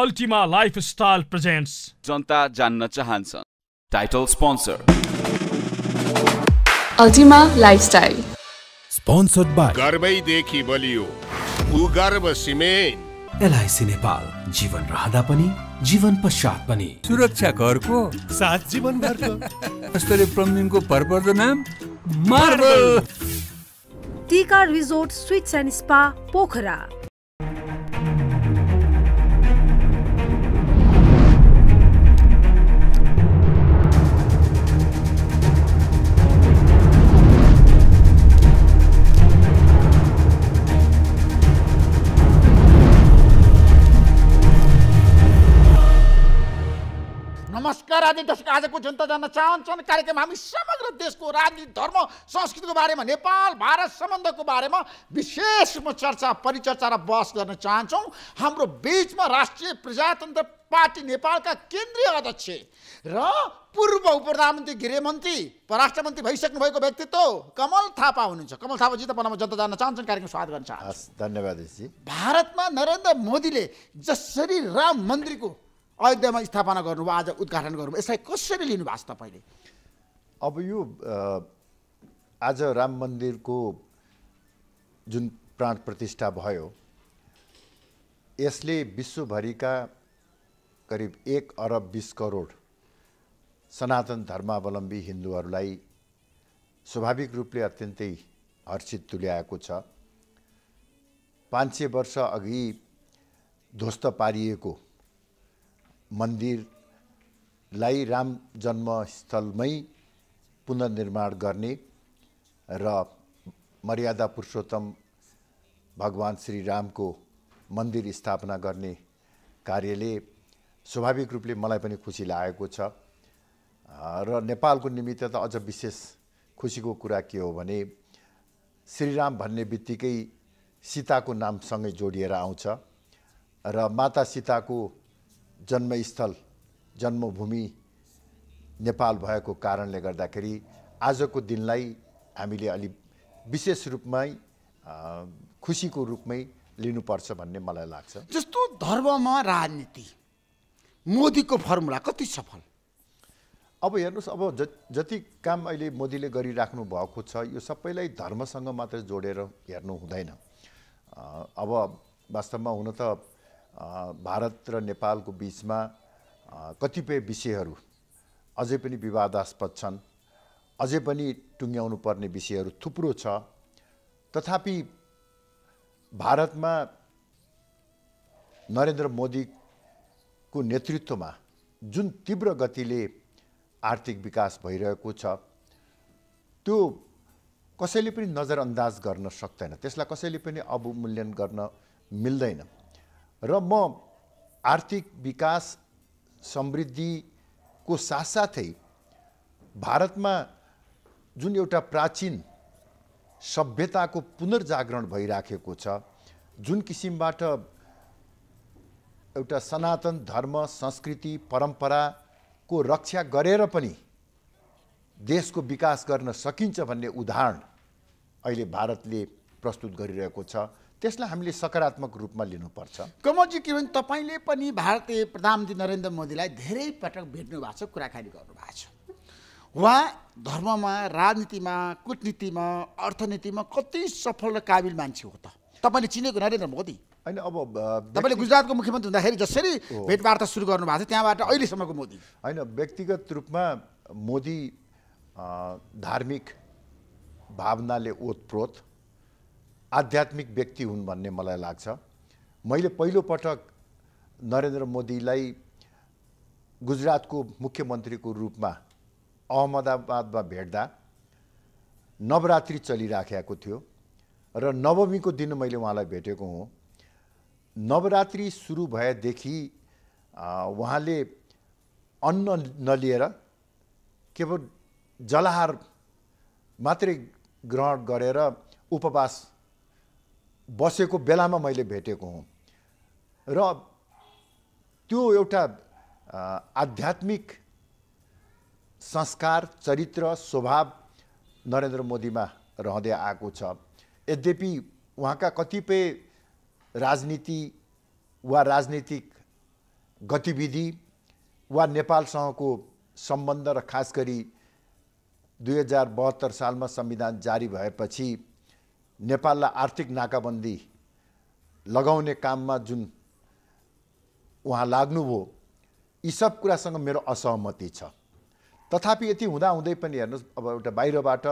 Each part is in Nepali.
अल्टिमा लाइफस्टाइल प्रेजेन्ट्स जनता जान्न चाहन्छ title sponsor Ultima lifestyle sponsored by गर्वैदेखि बलियो भूगर्भ सिमेन्ट एलआइसी नेपाल जीवन रहँदा पनि जीवन पश्चात पनि सुरक्षा घरको साथ जीवन घरको स्तरीय भरपर्दो नाम marble Tika resort suites and spa Pokhara राजनीति दर्शक आजको जनता जान्न चाहन्छन् कार्यक्रम हामी समग्र देशको राजनीति धर्म संस्कृतिको बारेमा नेपाल भारत सम्बन्धको बारेमा विशेष चर्चा परिचर्चा र बहस गर्न चाहन्छौँ हाम्रो बिचमा राष्ट्रिय प्रजातन्त्र पार्टी नेपालका केन्द्रीय अध्यक्ष र पूर्व उप प्रधानमन्त्री गृहमन्त्री परराष्ट्र मन्त्री भइसक्नु भएको व्यक्तित्व कमल थापा हुनुहुन्छ कमल थापाजी तपाईँलाई म जनता जान्न चाहन्छन् कार्यक्रम स्वागत गर्न चाहन्छु धन्यवाद भारतमा नरेन्द्र मोदीले जसरी राम मन्दिरको अयोध्यामा स्थापना गर्नुभयो आज उद्घाटन गर्नु यसलाई कसरी लिनुभएको छ तपाईँले अब यो आज राम मन्दिरको जुन प्राण प्रतिष्ठा भयो यसले विश्वभरिका करिब एक अरब बिस करोड सनातन धर्मावलम्बी हिन्दूहरूलाई स्वाभाविक रूपले अत्यन्तै हर्षित तुल्याएको छ पाँच सय वर्ष अघि ध्वस्त पारिएको मन्दिरलाई राम जन्मस्थलमै पुनर्निर्माण गर्ने र मर्यादा पुरुषोत्तम भगवान् श्रीरामको मन्दिर स्थापना गर्ने कार्यले स्वाभाविक रूपले मलाई पनि खुसी लागेको छ र नेपालको निमित्त त अझ विशेष खुसीको कुरा के हो भने श्रीराम भन्ने बित्तिकै सीताको नामसँगै जोडिएर आउँछ र माता सीताको जन्मस्थल जन्मभूमि नेपाल भएको कारणले गर्दाखेरि आजको दिनलाई हामीले अलि विशेष रूपमै खुसीको रूपमै लिनुपर्छ भन्ने मलाई लाग्छ जस्तो धर्ममा राजनीति मोदीको फर्मुला कति सफल अब हेर्नुहोस् अब ज जति काम अहिले मोदीले गरिराख्नु भएको छ यो सबैलाई धर्मसँग मात्र जोडेर हेर्नु हुँदैन अब वास्तवमा हुन त भारत र नेपालको बिचमा कतिपय विषयहरू अझै पनि विवादास्पद छन् अझै पनि टुङ्ग्याउनु पर्ने विषयहरू थुप्रो छ तथापि भारतमा नरेन्द्र मोदीको नेतृत्वमा जुन तीव्र गतिले आर्थिक विकास भइरहेको छ त्यो कसैले पनि नजरअन्दाज गर्न सक्दैन त्यसलाई कसैले पनि अवमूल्यन गर्न मिल्दैन र म आर्थिक विकास समृद्धिको साथसाथै भारतमा जुन एउटा प्राचीन सभ्यताको पुनर्जागरण भइराखेको छ जुन किसिमबाट एउटा सनातन धर्म संस्कृति परम्पराको रक्षा गरेर पनि देशको विकास गर्न सकिन्छ भन्ने उदाहरण अहिले भारतले प्रस्तुत गरिरहेको छ त्यसलाई हामीले सकारात्मक रूपमा लिनुपर्छ कमलजी के भने तपाईँले पनि भारतीय प्रधानमन्त्री नरेन्द्र मोदीलाई धेरै पटक भेट्नु भएको छ कुराकानी गर्नुभएको छ उहाँ धर्ममा राजनीतिमा कुटनीतिमा अर्थनीतिमा कति सफल र काबिल मान्छे हो त तपाईँले चिनेको नरेन्द्र मोदी होइन अब तपाईँले गुजरातको मुख्यमन्त्री हुँदाखेरि जसरी भेटवार्ता सुरु गर्नुभएको छ त्यहाँबाट अहिलेसम्मको मोदी होइन व्यक्तिगत रूपमा मोदी धार्मिक भावनाले ओतप्रोत आध्यात्मिक व्यक्ति हुन् भन्ने मलाई लाग्छ मैले पहिलोपटक नरेन्द्र मोदीलाई गुजरातको मुख्यमन्त्रीको रूपमा अहमदाबादमा भेट्दा नवरात्रि चलिराखेको थियो र नवमीको दिन मैले उहाँलाई भेटेको हुँ नवरात्रि सुरु भएदेखि उहाँले अन्न नलिएर केवल जलाहार मात्रै ग्रहण गरेर उपवास बसेको बेलामा मैले भेटेको हुँ र त्यो एउटा आध्यात्मिक संस्कार चरित्र स्वभाव नरेन्द्र मोदीमा रहँदै आएको छ यद्यपि उहाँका कतिपय राजनीति वा राजनीतिक गतिविधि वा नेपालसँगको सम्बन्ध र खास गरी दुई हजार बहत्तर सालमा संविधान जारी भएपछि नेपाललाई आर्थिक नाकाबन्दी लगाउने काममा जुन उहाँ लाग्नुभयो यी सब कुरासँग मेरो असहमति छ तथापि यति हुँदाहुँदै पनि हेर्नुहोस् अब एउटा बाहिरबाट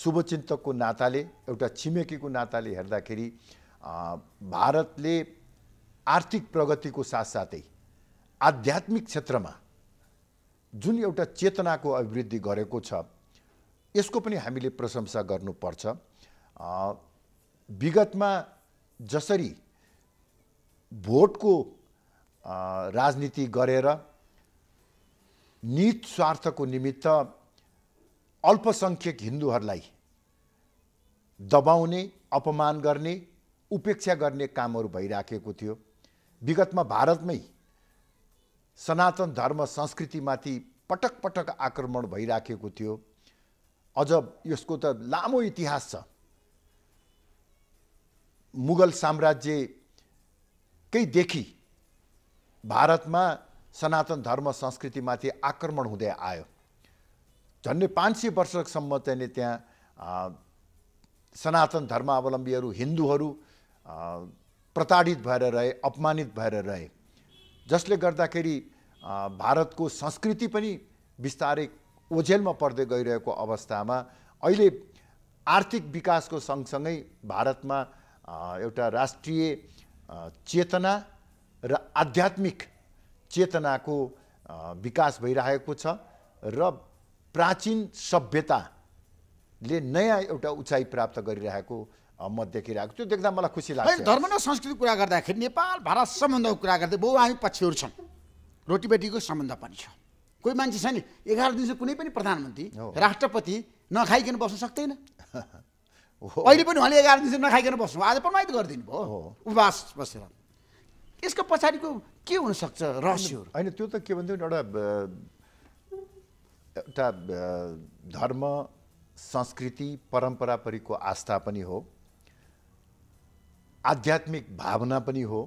शुभचिन्तकको नाताले एउटा छिमेकीको नाताले हेर्दाखेरि भारतले आर्थिक प्रगतिको साथसाथै आध्यात्मिक क्षेत्रमा जुन एउटा चेतनाको अभिवृद्धि गरेको छ यसको पनि हामीले प्रशंसा गर्नुपर्छ विगतमा जसरी भोटको राजनीति गरेर नीच स्वार्थको निमित्त अल्पसङ्ख्यक हिन्दूहरूलाई दबाउने अपमान गर्ने उपेक्षा गर्ने कामहरू भइराखेको थियो विगतमा भारतमै सनातन धर्म संस्कृतिमाथि पटक पटक आक्रमण भइराखेको थियो अझ यसको त लामो इतिहास छ मुगल साम्राज्यकैदेखि भारतमा सनातन धर्म संस्कृतिमाथि आक्रमण हुँदै आयो झन्डै पाँच सय वर्षसम्म चाहिँ त्यहाँ सनातन धर्मावलम्बीहरू हिन्दूहरू प्रताडित भएर रहे अपमानित भएर रहे जसले गर्दाखेरि भारतको संस्कृति पनि बिस्तारै ओझेलमा पर्दै गइरहेको अवस्थामा अहिले आर्थिक विकासको सँगसँगै भारतमा एउटा राष्ट्रिय चेतना र आध्यात्मिक चेतनाको विकास भइरहेको छ र प्राचीन सभ्यताले नयाँ एउटा उचाइ प्राप्त गरिरहेको म देखिरहेको त्यो देख्दा मलाई खुसी लाग्छ धर्म र संस्कृति कुरा गर्दाखेरि नेपाल भारत सम्बन्धको कुरा गर्दै बहु हामी पक्षहरू छौँ रोटीबेटीको सम्बन्ध पनि छ कोही मान्छे छ नि एघार दिनसम्म कुनै पनि प्रधानमन्त्री राष्ट्रपति नखाइकन बस्न सक्दैन अहिले पनि उहाँले एघार दिनसम्म नखाइकन बस्नु आज प्रमाणित गरिदिनु भयो उपवास बसेर यसको पछाडिको के हुनसक्छ रहस्यहरू होइन त्यो त के भन्थ्यो एउटा एउटा धर्म संस्कृति परम्परापरिको आस्था पनि हो आध्यात्मिक भावना पनि हो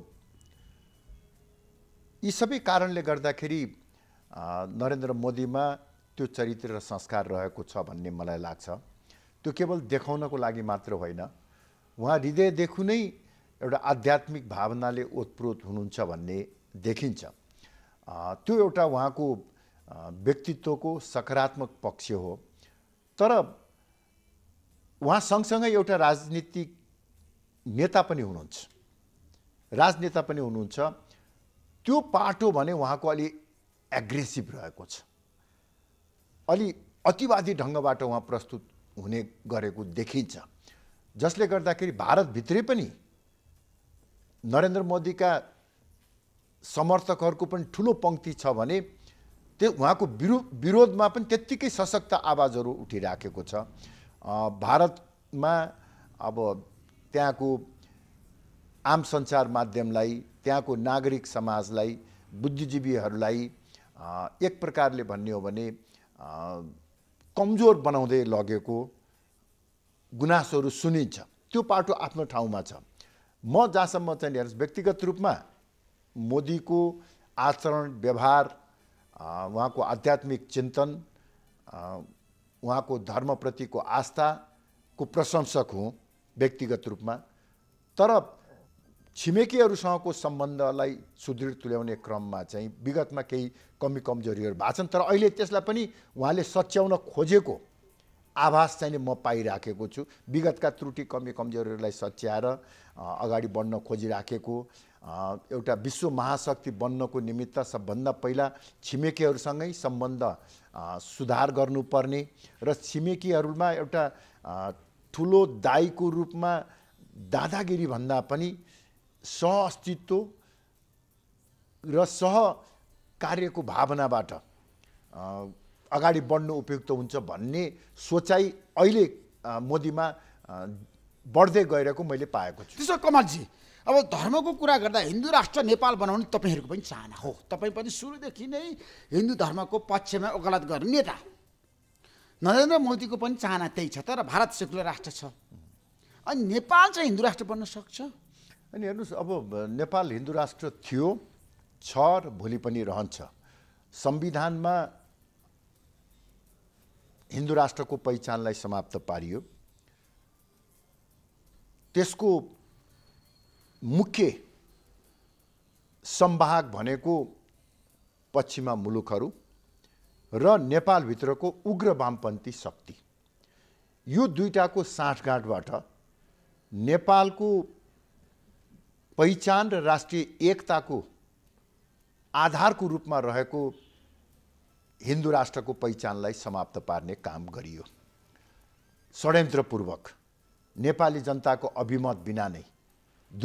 यी सबै कारणले गर्दाखेरि नरेन्द्र मोदीमा त्यो चरित्र र संस्कार रहेको छ भन्ने मलाई लाग्छ त्यो केवल देखाउनको लागि मात्र होइन उहाँ हृदयदेखि नै एउटा आध्यात्मिक भावनाले ओतप्रोत हुनुहुन्छ भन्ने देखिन्छ त्यो एउटा उहाँको व्यक्तित्वको सकारात्मक पक्ष हो तर उहाँ सँगसँगै एउटा राजनीतिक नेता पनि हुनुहुन्छ राजनेता पनि हुनुहुन्छ त्यो पाटो भने उहाँको अलि एग्रेसिभ रहेको छ अलि अतिवादी ढङ्गबाट उहाँ प्रस्तुत हुने गरेको देखिन्छ जसले गर्दाखेरि भारतभित्रै पनि नरेन्द्र मोदीका समर्थकहरूको पनि ठुलो पङ्क्ति छ भने त्यो उहाँको विरो विरोधमा पनि त्यत्तिकै सशक्त आवाजहरू उठिराखेको छ भारतमा अब त्यहाँको आम सञ्चार माध्यमलाई त्यहाँको नागरिक समाजलाई बुद्धिजीवीहरूलाई एक प्रकारले भन्ने हो भने कमजोर बनाउँदै लगेको गुनासोहरू सुनिन्छ त्यो पाटो आफ्नो ठाउँमा छ म जहाँसम्म चाहिँ हेर्नुहोस् व्यक्तिगत रूपमा मोदीको आचरण व्यवहार उहाँको आध्यात्मिक चिन्तन उहाँको धर्मप्रतिको आस्थाको प्रशंसक हुँ व्यक्तिगत रूपमा तर छिमेकीहरूसँगको सम्बन्धलाई सुदृढ तुल्याउने क्रममा चाहिँ विगतमा केही कमी कमजोरीहरू भएको छन् तर अहिले त्यसलाई पनि उहाँले सच्याउन खोजेको आभास चाहिँ म पाइराखेको छु विगतका त्रुटि कमी कमजोरीहरूलाई सच्याएर अगाडि बढ्न खोजिराखेको एउटा विश्व महाशक्ति बन्नको निमित्त सबभन्दा पहिला छिमेकीहरूसँगै सम्बन्ध सुधार गर्नुपर्ने र छिमेकीहरूमा एउटा ठुलो दाईको रूपमा दादागिरीभन्दा पनि सह अस्तित्व र सह कार्यको भावनाबाट अगाडि बढ्नु उपयुक्त हुन्छ भन्ने सोचाइ अहिले मोदीमा बढ्दै गइरहेको मैले पाएको छु त्यसो कमलजी अब धर्मको कुरा गर्दा हिन्दू राष्ट्र नेपाल बनाउने तपाईँहरूको पनि चाहना हो तपाईँ पनि सुरुदेखि नै हिन्दू धर्मको पक्षमा ओगलत गर्ने नेता नरेन्द्र मोदीको पनि चाहना त्यही छ तर भारत सेकुलर राष्ट्र छ अनि नेपाल चाहिँ हिन्दू राष्ट्र बन्न सक्छ अनि हेर्नुहोस् अब नेपाल हिन्दू राष्ट्र थियो छ र भोलि पनि रहन्छ संविधानमा हिन्दू राष्ट्रको पहिचानलाई समाप्त पारियो त्यसको मुख्य सम्भाग भनेको पश्चिमा मुलुकहरू र नेपालभित्रको उग्र वामपन्थी शक्ति यो दुईटाको साँठगाँठबाट नेपालको पहिचान र राष्ट्रिय एकताको आधारको रूपमा रहेको हिन्दू राष्ट्रको पहिचानलाई समाप्त पार्ने काम गरियो षड्यन्त्रपूर्वक नेपाली जनताको अभिमत बिना नै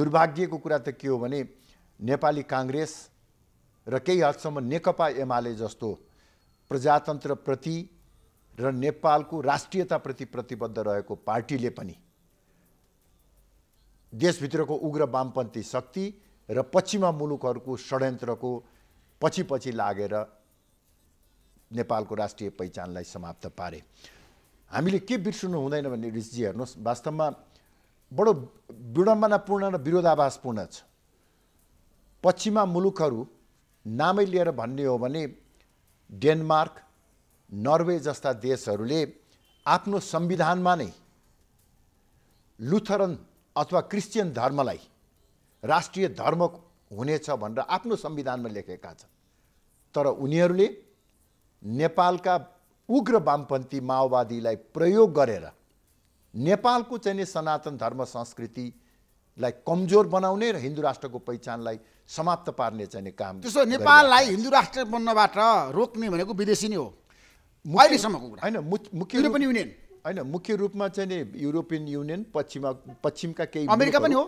दुर्भाग्यको कुरा त के हो भने नेपाली काङ्ग्रेस र केही हदसम्म नेकपा एमाले जस्तो प्रजातन्त्रप्रति र नेपालको राष्ट्रियताप्रति प्रतिबद्ध रहेको पार्टीले पनि देशभित्रको उग्र वामपन्थी शक्ति र पश्चिमा मुलुकहरूको षड्यन्त्रको पछि पछि लागेर नेपालको राष्ट्रिय पहिचानलाई समाप्त पारे हामीले के बिर्सनु हुँदैन भने ऋषिजी हेर्नुहोस् वास्तवमा बडो विडम्बनापूर्ण र विरोधाभासपूर्ण छ पश्चिमा मुलुकहरू नामै लिएर भन्ने हो भने डेनमार्क नर्वे जस्ता देशहरूले आफ्नो संविधानमा नै लुथरन अथवा क्रिस्चियन धर्मलाई राष्ट्रिय धर्म हुनेछ भनेर आफ्नो संविधानमा लेखेका छन् तर उनीहरूले नेपालका उग्र वामपन्थी माओवादीलाई प्रयोग गरेर नेपालको चाहिँ सनातन धर्म संस्कृतिलाई कमजोर बनाउने र हिन्दू राष्ट्रको पहिचानलाई समाप्त पार्ने चाहिँ काम त्यसो नेपाललाई हिन्दू राष्ट्र बन्नबाट रोक्ने भनेको विदेशी नै हो अहिलेसम्मको कुरा होइन मुख्य पनि युनियन होइन मुख्य रूपमा चाहिँ नि युरोपियन युनियन पश्चिमा पश्चिमका केही अमेरिका पनि हो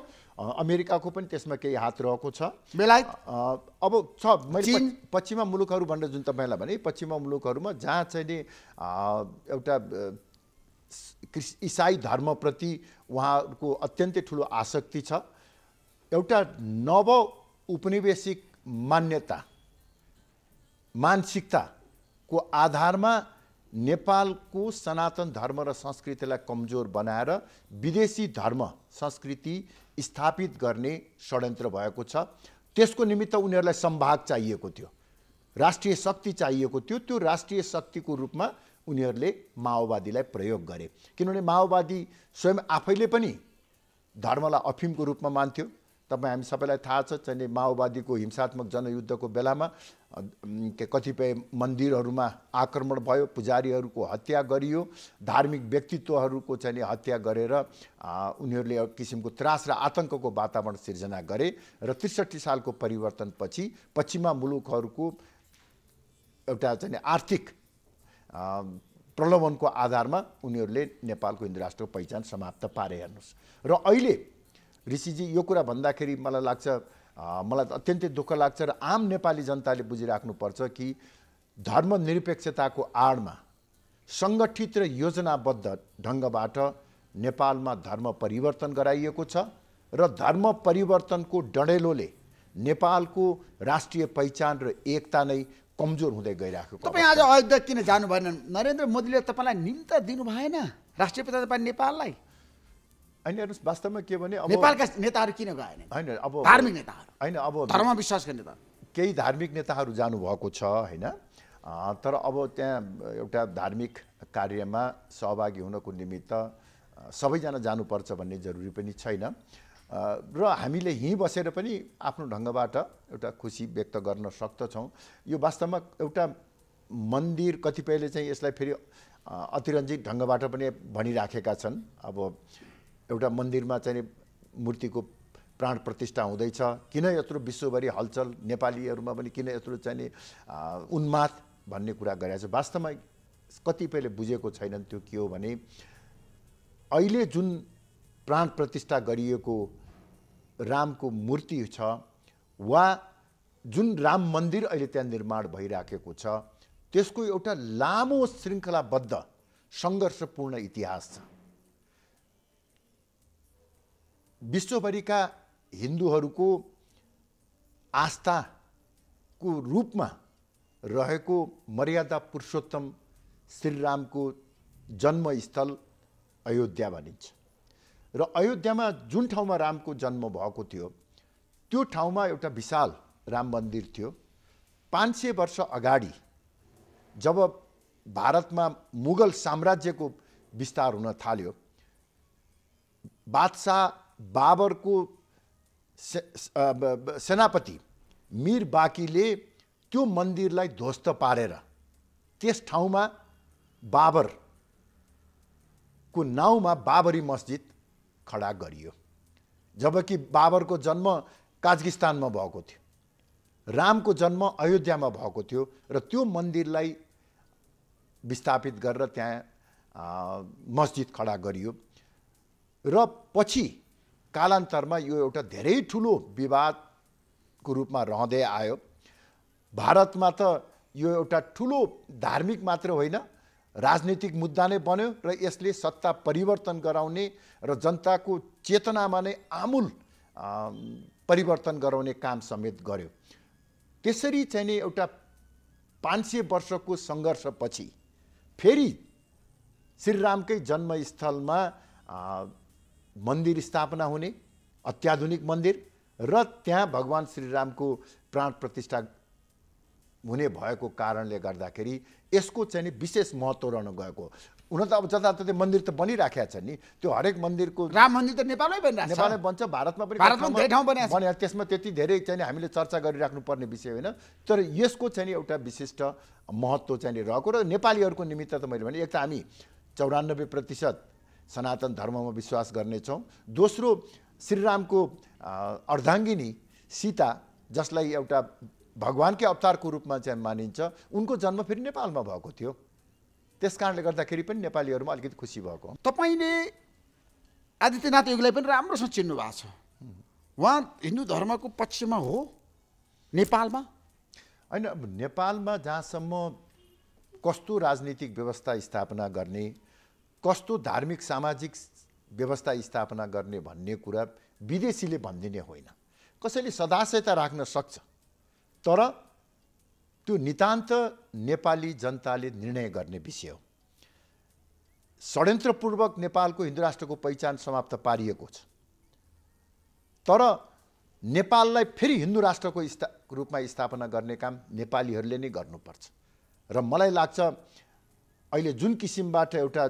अमेरिकाको पनि त्यसमा केही हात रहेको छ बेलायत अब छ मैले पश्चिमा मुलुकहरू भनेर जुन तपाईँलाई भने पश्चिमा मुलुकहरूमा जहाँ चाहिँ नि एउटा इसाई धर्मप्रति उहाँहरूको अत्यन्तै ठुलो आसक्ति छ एउटा नव उपनिवेशिक मान्यता मानसिकताको आधारमा नेपालको सनातन धर्म र संस्कृतिलाई कमजोर बनाएर विदेशी धर्म संस्कृति स्थापित गर्ने षड्यन्त्र भएको छ त्यसको निमित्त उनीहरूलाई सम्भाग चाहिएको थियो राष्ट्रिय शक्ति चाहिएको थियो त्यो राष्ट्रिय शक्तिको रूपमा उनीहरूले माओवादीलाई प्रयोग गरे किनभने माओवादी स्वयं आफैले पनि धर्मलाई अफिमको रूपमा मान्थ्यो तपाईँ हामी सबैलाई थाहा छ चाहिँ माओवादीको हिंसात्मक जनयुद्धको बेलामा के कतिपय मन्दिरहरूमा आक्रमण भयो पुजारीहरूको हत्या गरियो धार्मिक व्यक्तित्वहरूको चाहिँ नि हत्या गरेर उनीहरूले किसिमको त्रास र आतङ्कको वातावरण सिर्जना गरे र त्रिसठी सालको परिवर्तनपछि पश्चिमा मुलुकहरूको एउटा चाहिँ आर्थिक प्रलोभनको आधारमा उनीहरूले नेपालको हिन्दू राष्ट्रको पहिचान समाप्त पारे हेर्नुहोस् र अहिले ऋषिजी यो कुरा भन्दाखेरि मलाई लाग्छ मलाई अत्यन्तै दुःख लाग्छ र आम नेपाली जनताले बुझिराख्नुपर्छ कि धर्मनिरपेक्षताको आडमा सङ्गठित र योजनाबद्ध ढङ्गबाट नेपालमा धर्म परिवर्तन गराइएको छ र धर्म परिवर्तनको डडेलोले नेपालको राष्ट्रिय पहिचान र एकता नै कमजोर हुँदै गइरहेको तपाईँ आज अयोध्या किन जानुभएन नरेन्द्र मोदीले तपाईँलाई निम्ता दिनु भएन राष्ट्रिय पिता तपाईँ नेपाललाई होइन हेर्नुहोस् वास्तवमा के भने नेपालका नेताहरू किन गएन होइन अब धार्मिक नेताहरू होइन अब धर्म गर्ने नेता केही धार्मिक नेताहरू जानुभएको छ होइन तर अब त्यहाँ एउटा धार्मिक कार्यमा सहभागी हुनको निमित्त सबैजना जानुपर्छ भन्ने जरुरी पनि छैन र हामीले यहीँ बसेर पनि आफ्नो ढङ्गबाट एउटा खुसी व्यक्त गर्न सक्दछौँ यो वास्तवमा एउटा मन्दिर कतिपयले चाहिँ यसलाई फेरि अतिरञ्जित ढङ्गबाट पनि भनिराखेका छन् अब एउटा मन्दिरमा चाहिँ मूर्तिको प्राण प्रतिष्ठा हुँदैछ किन यत्रो विश्वभरि हलचल नेपालीहरूमा पनि किन यत्रो चाहिँ उन्माद भन्ने कुरा गरिरहेको छ वास्तवमा कतिपयले बुझेको छैनन् त्यो के हो भने अहिले जुन प्राण प्रतिष्ठा गरिएको रामको मूर्ति छ वा जुन राम मन्दिर अहिले त्यहाँ निर्माण भइराखेको छ त्यसको एउटा लामो श्रृङ्खलाबद्ध सङ्घर्षपूर्ण इतिहास छ विश्वभरिका हिन्दूहरूको आस्थाको रूपमा रहेको मर्यादा पुरुषोत्तम श्रीरामको जन्मस्थल अयोध्या भनिन्छ र अयोध्यामा जुन ठाउँमा रामको जन्म भएको थियो त्यो ठाउँमा एउटा विशाल राम मन्दिर थियो पाँच सय वर्ष अगाडि जब भारतमा मुगल साम्राज्यको विस्तार हुन थाल्यो बादशाह बाबरको सेनापति मिर बाकीले त्यो मन्दिरलाई ध्वस्त पारेर त्यस ठाउँमा बाबरको नाउँमा बाबरी मस्जिद खडा गरियो जबकि बाबरको जन्म काजकिस्तानमा भएको थियो रामको जन्म अयोध्यामा भएको थियो र त्यो मन्दिरलाई विस्थापित गरेर त्यहाँ मस्जिद खडा गरियो र पछि कालान्तरमा यो एउटा धेरै ठुलो विवादको रूपमा रहँदै आयो भारतमा त यो एउटा ठुलो धार्मिक मात्र होइन राजनीतिक मुद्दा नै बन्यो र यसले सत्ता परिवर्तन गराउने र जनताको चेतनामा नै आमूल परिवर्तन गराउने काम समेत गर्यो त्यसरी चाहिँ नि एउटा पाँच सय वर्षको सङ्घर्षपछि फेरि श्रीरामकै जन्मस्थलमा मन्दिर स्थापना हुने अत्याधुनिक मन्दिर र त्यहाँ भगवान् श्रीरामको प्राण प्रतिष्ठा हुने भएको कारणले गर्दाखेरि यसको चाहिँ नि विशेष महत्त्व रहन गएको हुन त अब जताततै मन्दिर त बनिराखेका छन् नि त्यो हरेक मन्दिरको राम मन्दिर त नेपालमै बनिरहेको नेपालमै बन्छ भारतमा पनि भारतमा ठाउँ त्यसमा त्यति धेरै चाहिँ हामीले चर्चा गरिराख्नु पर्ने विषय होइन तर यसको चाहिँ नि एउटा विशिष्ट महत्त्व चाहिँ रहेको र नेपालीहरूको निमित्त त मैले भने एक त हामी चौरानब्बे प्रतिशत सनातन धर्ममा विश्वास गर्नेछौँ दोस्रो श्रीरामको अर्धाङ्गिनी सीता जसलाई एउटा भगवान्कै अवतारको रूपमा चाहिँ मानिन्छ उनको जन्म फेरि नेपालमा भएको थियो त्यस कारणले गर्दाखेरि पनि नेपालीहरूमा अलिकति खुसी भएको तपाईँले आदित्यनाथ योगीलाई पनि राम्रोसँग चिन्नु भएको छ उहाँ हिन्दू धर्मको पक्षमा हो नेपालमा होइन नेपालमा जहाँसम्म कस्तो राजनीतिक व्यवस्था स्थापना गर्ने कस्तो धार्मिक सामाजिक व्यवस्था स्थापना गर्ने भन्ने कुरा विदेशीले भनिदिने होइन कसैले सदाशयता राख्न सक्छ तर त्यो नितान्त नेपाली जनताले निर्णय गर्ने विषय हो षड्यन्त्रपूर्वक नेपालको हिन्दू राष्ट्रको पहिचान समाप्त पारिएको छ तर नेपाललाई फेरि हिन्दू राष्ट्रको स्था रूपमा स्थापना गर्ने काम नेपालीहरूले नै गर्नुपर्छ र मलाई लाग्छ अहिले जुन किसिमबाट एउटा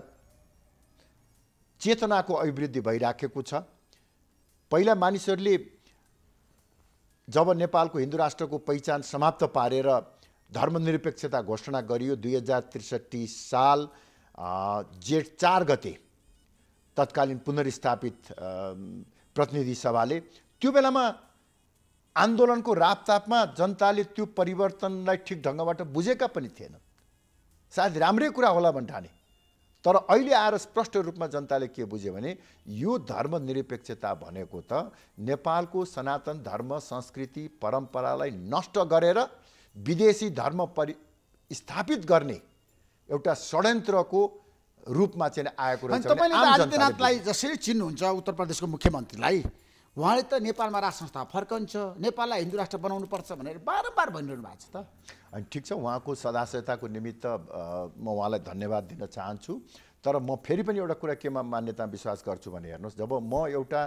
चेतनाको अभिवृद्धि भइराखेको छ पहिला मानिसहरूले जब नेपालको हिन्दू राष्ट्रको पहिचान समाप्त पारेर धर्मनिरपेक्षता घोषणा गरियो दुई हजार त्रिसठी साल जेठ चार गते तत्कालीन पुनर्स्थापित प्रतिनिधि सभाले त्यो बेलामा आन्दोलनको रापतापमा जनताले त्यो परिवर्तनलाई ठिक ढङ्गबाट बुझेका पनि थिएन सायद राम्रै कुरा होला भन्ठाने तर अहिले आएर स्पष्ट रूपमा जनताले के बुझ्यो भने यो धर्मनिरपेक्षता भनेको त नेपालको सनातन धर्म संस्कृति परम्परालाई नष्ट गरेर विदेशी धर्म परि स्थापित गर्ने एउटा षड्यन्त्रको रूपमा चाहिँ आएको रहेछ तपाईँले आदित्यनाथलाई जसरी चिन्नुहुन्छ उत्तर प्रदेशको मुख्यमन्त्रीलाई उहाँले त नेपालमा राष्ट्र संस्था फर्कन्छ नेपाललाई हिन्दू राष्ट्र बनाउनुपर्छ भनेर बारम्बार भनिरहनु भएको छ त अनि ठिक छ उहाँको सदस्यताको निमित्त म उहाँलाई धन्यवाद दिन चाहन्छु तर म फेरि पनि एउटा कुरा केमा मान्यता विश्वास गर्छु भने हेर्नुहोस् जब म एउटा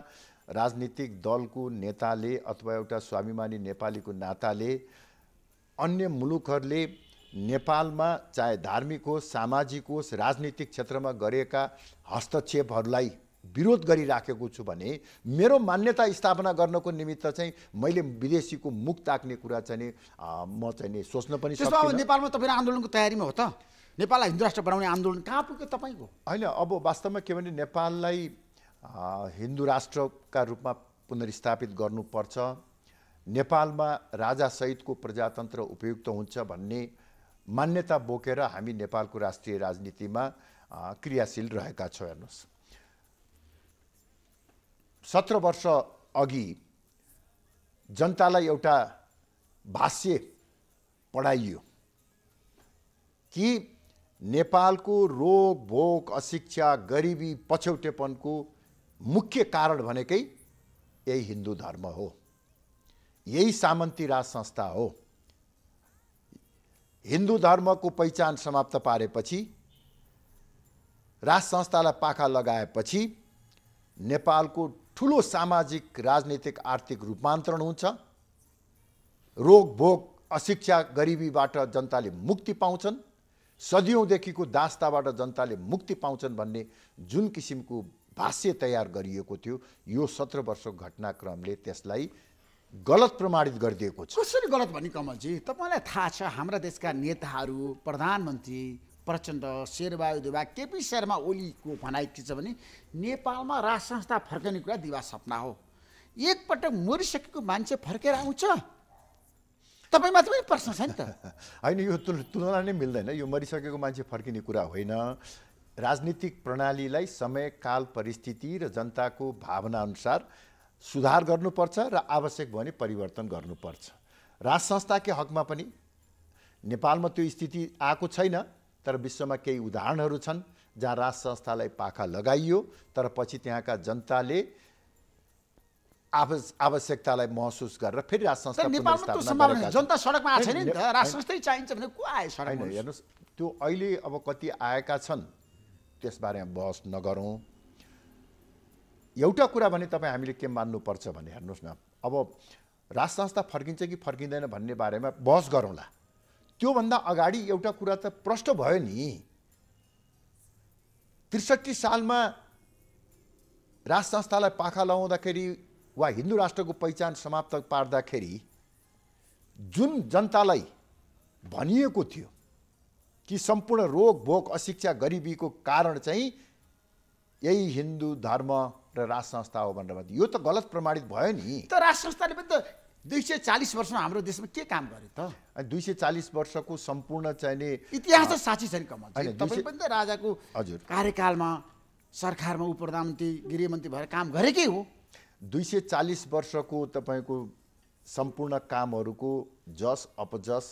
राजनीतिक दलको नेताले अथवा एउटा स्वाभिमानी नेपालीको नाताले अन्य मुलुकहरूले नेपालमा चाहे धार्मिक होस् सामाजिक होस् राजनीतिक क्षेत्रमा गरेका हस्तक्षेपहरूलाई विरोध गरिराखेको छु भने मेरो मान्यता स्थापना गर्नको निमित्त चाहिँ मैले विदेशीको मुख ताक्ने कुरा चाहिँ म चाहिँ सोच्न पनि सक्छु नेपालमा तपाईँ आन्दोलनको तयारीमा हो त नेपाललाई हिन्दू राष्ट्र बनाउने आन्दोलन कहाँ पुग्यो तपाईँको होइन अब वास्तवमा के भने नेपाललाई हिन्दू राष्ट्रका रूपमा पुनर्स्थापित गर्नुपर्छ नेपालमा राजासहितको प्रजातन्त्र उपयुक्त हुन्छ भन्ने मान्यता बोकेर हामी नेपालको राष्ट्रिय राजनीतिमा क्रियाशील रहेका छौँ हेर्नुहोस् सत्र वर्ष अघि जनतालाई एउटा भाष्य पढाइयो कि नेपालको रोग भोक अशिक्षा गरिबी पछौटेपनको मुख्य कारण भनेकै यही हिन्दू धर्म हो यही सामन्ती राज संस्था हो हिन्दू धर्मको पहिचान समाप्त पारेपछि राज संस्थालाई पाखा लगाएपछि नेपालको ठुलो सामाजिक राजनीतिक आर्थिक रूपान्तरण हुन्छ रोग भोग अशिक्षा गरिबीबाट जनताले मुक्ति पाउँछन् सदियौँदेखिको दास्ताबाट जनताले मुक्ति पाउँछन् भन्ने जुन किसिमको भाष्य तयार गरिएको थियो यो सत्र वर्षको घटनाक्रमले त्यसलाई गलत प्रमाणित गरिदिएको छ कसरी गलत भने कमलजी तपाईँलाई थाहा छ हाम्रा देशका नेताहरू प्रधानमन्त्री प्रचण्ड शेरबहादुर देवा केपी शर्मा ओलीको भनाइ के छ भने नेपालमा राज संस्था फर्कने कुरा दिवा सपना हो एकपटक मरिसकेको मान्छे फर्केर आउँछ मात्रै पनि प्रश्न छ नि त होइन यो तुलना नै मिल्दैन यो मरिसकेको मान्छे फर्किने कुरा होइन राजनीतिक प्रणालीलाई समय काल परिस्थिति र जनताको भावनाअनुसार सुधार गर्नुपर्छ र आवश्यक भने परिवर्तन गर्नुपर्छ राज संस्थाकै हकमा पनि नेपालमा त्यो स्थिति आएको छैन तर विश्वमा केही उदाहरणहरू छन् जहाँ राज संस्थालाई पाखा लगाइयो तर पछि त्यहाँका जनताले आवश्यकतालाई महसुस गरेर फेरि राज संस्था जनता सडकमा छैन नि त राज संस्थै चाहिन्छ भने को आयो सडक हेर्नुहोस् त्यो अहिले अब कति आएका छन् त्यसबारे बहस नगरौँ एउटा कुरा भने तपाईँ हामीले के मान्नुपर्छ भने हेर्नुहोस् न अब राज संस्था फर्किन्छ कि फर्किँदैन भन्ने बारेमा बहस गरौँला त्योभन्दा अगाडि एउटा कुरा त प्रष्ट भयो नि त्रिसठी सालमा राज संस्थालाई पाखा लगाउँदाखेरि वा हिन्दू राष्ट्रको पहिचान समाप्त पार्दाखेरि जुन जनतालाई भनिएको थियो कि सम्पूर्ण रोग भोक अशिक्षा गरिबीको कारण चाहिँ यही हिन्दू धर्म र राज संस्था हो भनेर यो त गलत प्रमाणित भयो नि त राज संस्थाले पनि त दुई सय चालिस वर्षमा हाम्रो देशमा के काम गर्यो त दुई सय चालिस वर्षको सम्पूर्ण चाहिने इतिहास त साँच्ची छ नि कमल तपाईँ पनि त राजाको हजुर कार्यकालमा सरकारमा उप प्रधानमन्त्री गृहमन्त्री भएर काम गरेकै हो दुई सय चालिस वर्षको तपाईँको सम्पूर्ण कामहरूको जस अपजस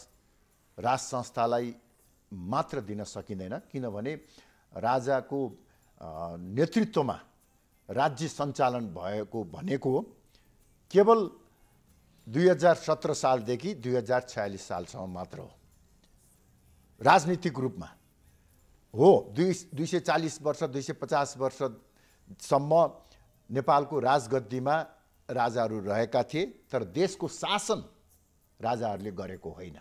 राज संस्थालाई मात्र दिन सकिँदैन किनभने राजाको नेतृत्वमा राज्य सञ्चालन भएको भनेको केवल दुई हजार सत्र सालदेखि दुई हजार छयालिस सालसम्म मात्र हो राजनीतिक रूपमा हो दुई दुई सय चालिस वर्ष दुई सय पचास वर्षसम्म नेपालको राजगद्दीमा राजाहरू रहेका थिए तर देशको शासन राजाहरूले गरेको होइन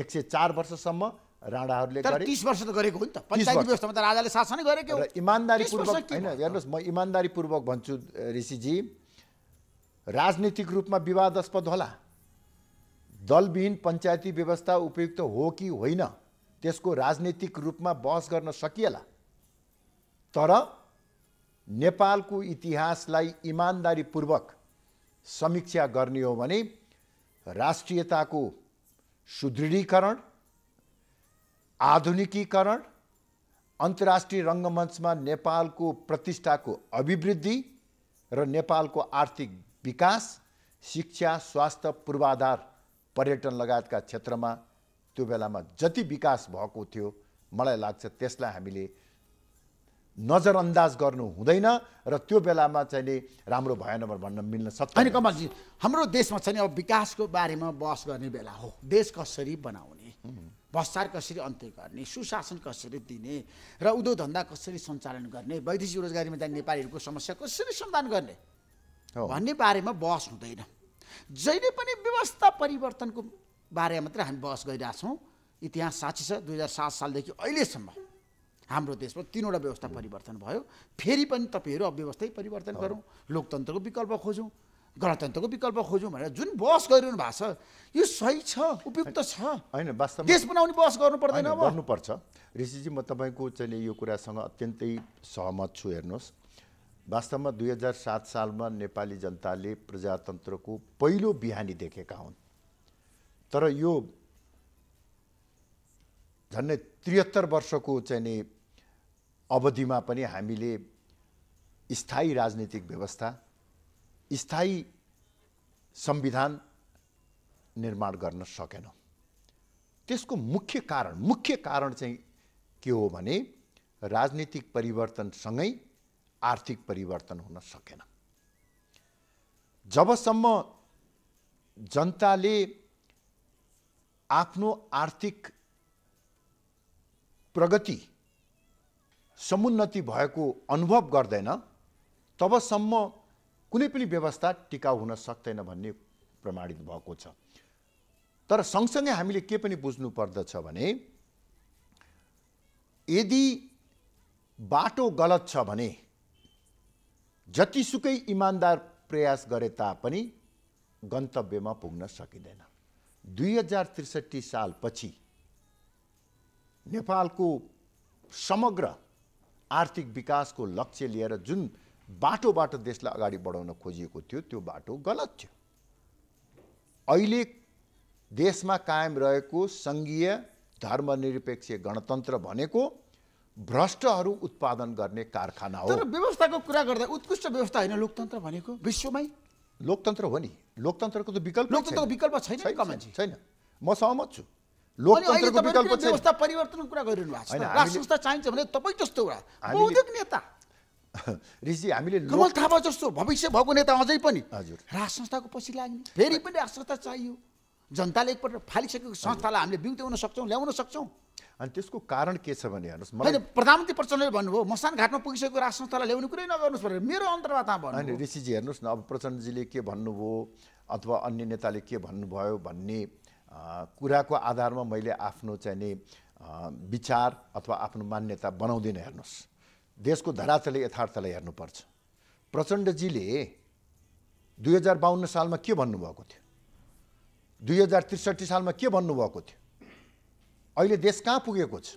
एक सय चार वर्षसम्म राणाहरूले तिस वर्ष त गरेको हो नि त पञ्चायत व्यवस्थामा त राजाले शासनै गरेको इमान्दारीपूर्वक होइन हेर्नुहोस् म इमान्दारीपूर्वक भन्छु ऋषिजी राजनीतिक रूपमा विवादास्पद होला दलविहीन पञ्चायती व्यवस्था उपयुक्त हो कि होइन त्यसको राजनीतिक रूपमा बहस गर्न सकिएला तर नेपालको इतिहासलाई इमान्दारीपूर्वक समीक्षा गर्ने हो भने राष्ट्रियताको सुदृढीकरण आधुनिकीकरण अन्तर्राष्ट्रिय रङ्गमञ्चमा नेपालको प्रतिष्ठाको अभिवृद्धि र नेपालको आर्थिक विकास शिक्षा स्वास्थ्य पूर्वाधार पर्यटन लगायतका क्षेत्रमा त्यो बेलामा जति विकास भएको थियो मलाई लाग्छ त्यसलाई हामीले नजरअन्दाज गर्नु हुँदैन र त्यो बेलामा चाहिँ नि राम्रो भएन भन्न मिल्न सक्छ होइन कमलजी हाम्रो देशमा चाहिँ अब विकासको बारेमा बहस गर्ने बेला हो देश कसरी बनाउने भ्रष्टाचार कसरी अन्त्य गर्ने सुशासन कसरी दिने र उद्योग धन्दा कसरी सञ्चालन गर्ने वैदेशिक रोजगारीमा जाने नेपालीहरूको समस्या कसरी समाधान गर्ने भन्ने बारेमा बहस हुँदैन जहिले पनि व्यवस्था परिवर्तनको बारेमा मात्रै हामी बहस गरिरहेछौँ इतिहास साक्षी छ दुई हजार सात सालदेखि अहिलेसम्म हाम्रो देशमा तिनवटा व्यवस्था परिवर्तन भयो फेरि पनि तपाईँहरू अव्यवस्थै परिवर्तन गरौँ लोकतन्त्रको विकल्प खोजौँ गणतन्त्रको विकल्प खोजौँ भनेर जुन बहस गरिरहनु भएको छ यो सही छ उपयुक्त छ होइन वास्तव देश बनाउने बहस गर्नु पर्दैन गर्नुपर्छ ऋषिजी म तपाईँको चाहिँ यो कुरासँग अत्यन्तै सहमत छु हेर्नुहोस् वास्तवमा दुई हजार सात सालमा नेपाली जनताले प्रजातन्त्रको पहिलो बिहानी देखेका हुन् तर यो झन्डै त्रिहत्तर वर्षको चाहिँ नि अवधिमा पनि हामीले स्थायी राजनीतिक व्यवस्था स्थायी संविधान निर्माण गर्न सकेनौँ त्यसको मुख्य कारण मुख्य कारण चाहिँ के हो भने राजनीतिक परिवर्तनसँगै आर्थिक परिवर्तन हुन सकेन जबसम्म जनताले आफ्नो आर्थिक प्रगति समुन्नति भएको अनुभव गर्दैन तबसम्म कुनै पनि व्यवस्था टिकाउ हुन सक्दैन भन्ने प्रमाणित भएको छ तर सँगसँगै हामीले के पनि बुझ्नु पर्दछ भने यदि बाटो गलत छ भने जतिसुकै इमान्दार प्रयास गरे तापनि गन्तव्यमा पुग्न सकिँदैन दुई हजार त्रिसठी सालपछि नेपालको समग्र आर्थिक विकासको लक्ष्य लिएर जुन बाटोबाट देशलाई अगाडि बढाउन खोजिएको थियो त्यो बाटो गलत थियो अहिले देशमा कायम रहेको सङ्घीय धर्मनिरपेक्ष गणतन्त्र भनेको भ्रष्टहरू उत्पादन गर्ने कारखाना हो तर व्यवस्थाको कुरा गर्दा उत्कृष्ट व्यवस्था होइन लोकतन्त्र भनेको विश्वमै लोकतन्त्र हो नि लोकतन्त्रको त विकल्प लोकतन्त्रको विकल्प छैन छैन म सहमत छु लोकतन्त्रको विकल्प व्यवस्था परिवर्तनको कुरा गरिरहनु भएको छ राष्ट्र संस्था चाहिन्छ भने तपाईँ जस्तो बौद्धिक नेता ऋषि हामीले कमल थापा जस्तो भविष्य भएको नेता अझै पनि हजुर राज संस्थाको पछि लाग्ने फेरि पनि राज संस्था चाहियो जनताले एकपल्ट फालिसकेको संस्थालाई हामीले बिउत्याउन सक्छौँ ल्याउन सक्छौँ अनि त्यसको कारण के छ भने हेर्नुहोस् मैले प्रधानमन्त्री प्रचण्डले भन्नुभयो मसान घाटमा पुगिसकेको राज संस्थालाई ल्याउने कुरै नगर्नुहोस् भनेर मेरो अन्तर्वार्ता भन्नु होइन ऋषिजी हेर्नुहोस् न अब प्रचण्डजीले के भन्नुभयो अथवा अन्य नेताले के भन्नुभयो भन्ने कुराको आधारमा मैले आफ्नो चाहिँ नि विचार अथवा आफ्नो मान्यता बनाउँदिनँ हेर्नुहोस् देशको धरातल यथार्थलाई हेर्नुपर्छ प्रचण्डजीले दुई हजार बाहन्न सालमा के भन्नुभएको थियो दुई हजार त्रिसठी सालमा के भन्नुभएको थियो अहिले देश कहाँ पुगेको छ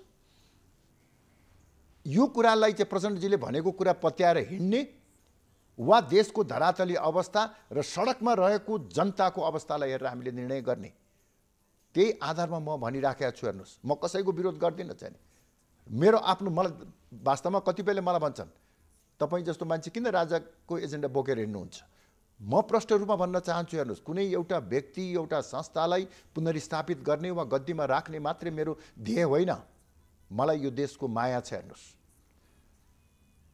यो कुरालाई चाहिँ प्रचण्डजीले भनेको कुरा पत्याएर हिँड्ने वा देशको धरातली अवस्था र सडकमा रहेको जनताको अवस्थालाई हेरेर हामीले निर्णय गर्ने त्यही आधारमा म भनिराखेको छु हेर्नुहोस् म कसैको विरोध गर्दिनँ चाहिँ मेरो आफ्नो मलाई वास्तवमा कतिपयले मलाई भन्छन् तपाईँ जस्तो मान्छे किन राजाको एजेन्डा बोकेर हिँड्नुहुन्छ म प्रष्ट रूपमा भन्न चाहन्छु हेर्नुहोस् कुनै एउटा व्यक्ति एउटा संस्थालाई पुनर्स्थापित गर्ने वा गद्दीमा राख्ने मात्रै मेरो ध्येय होइन मलाई यो देशको माया छ हेर्नुहोस्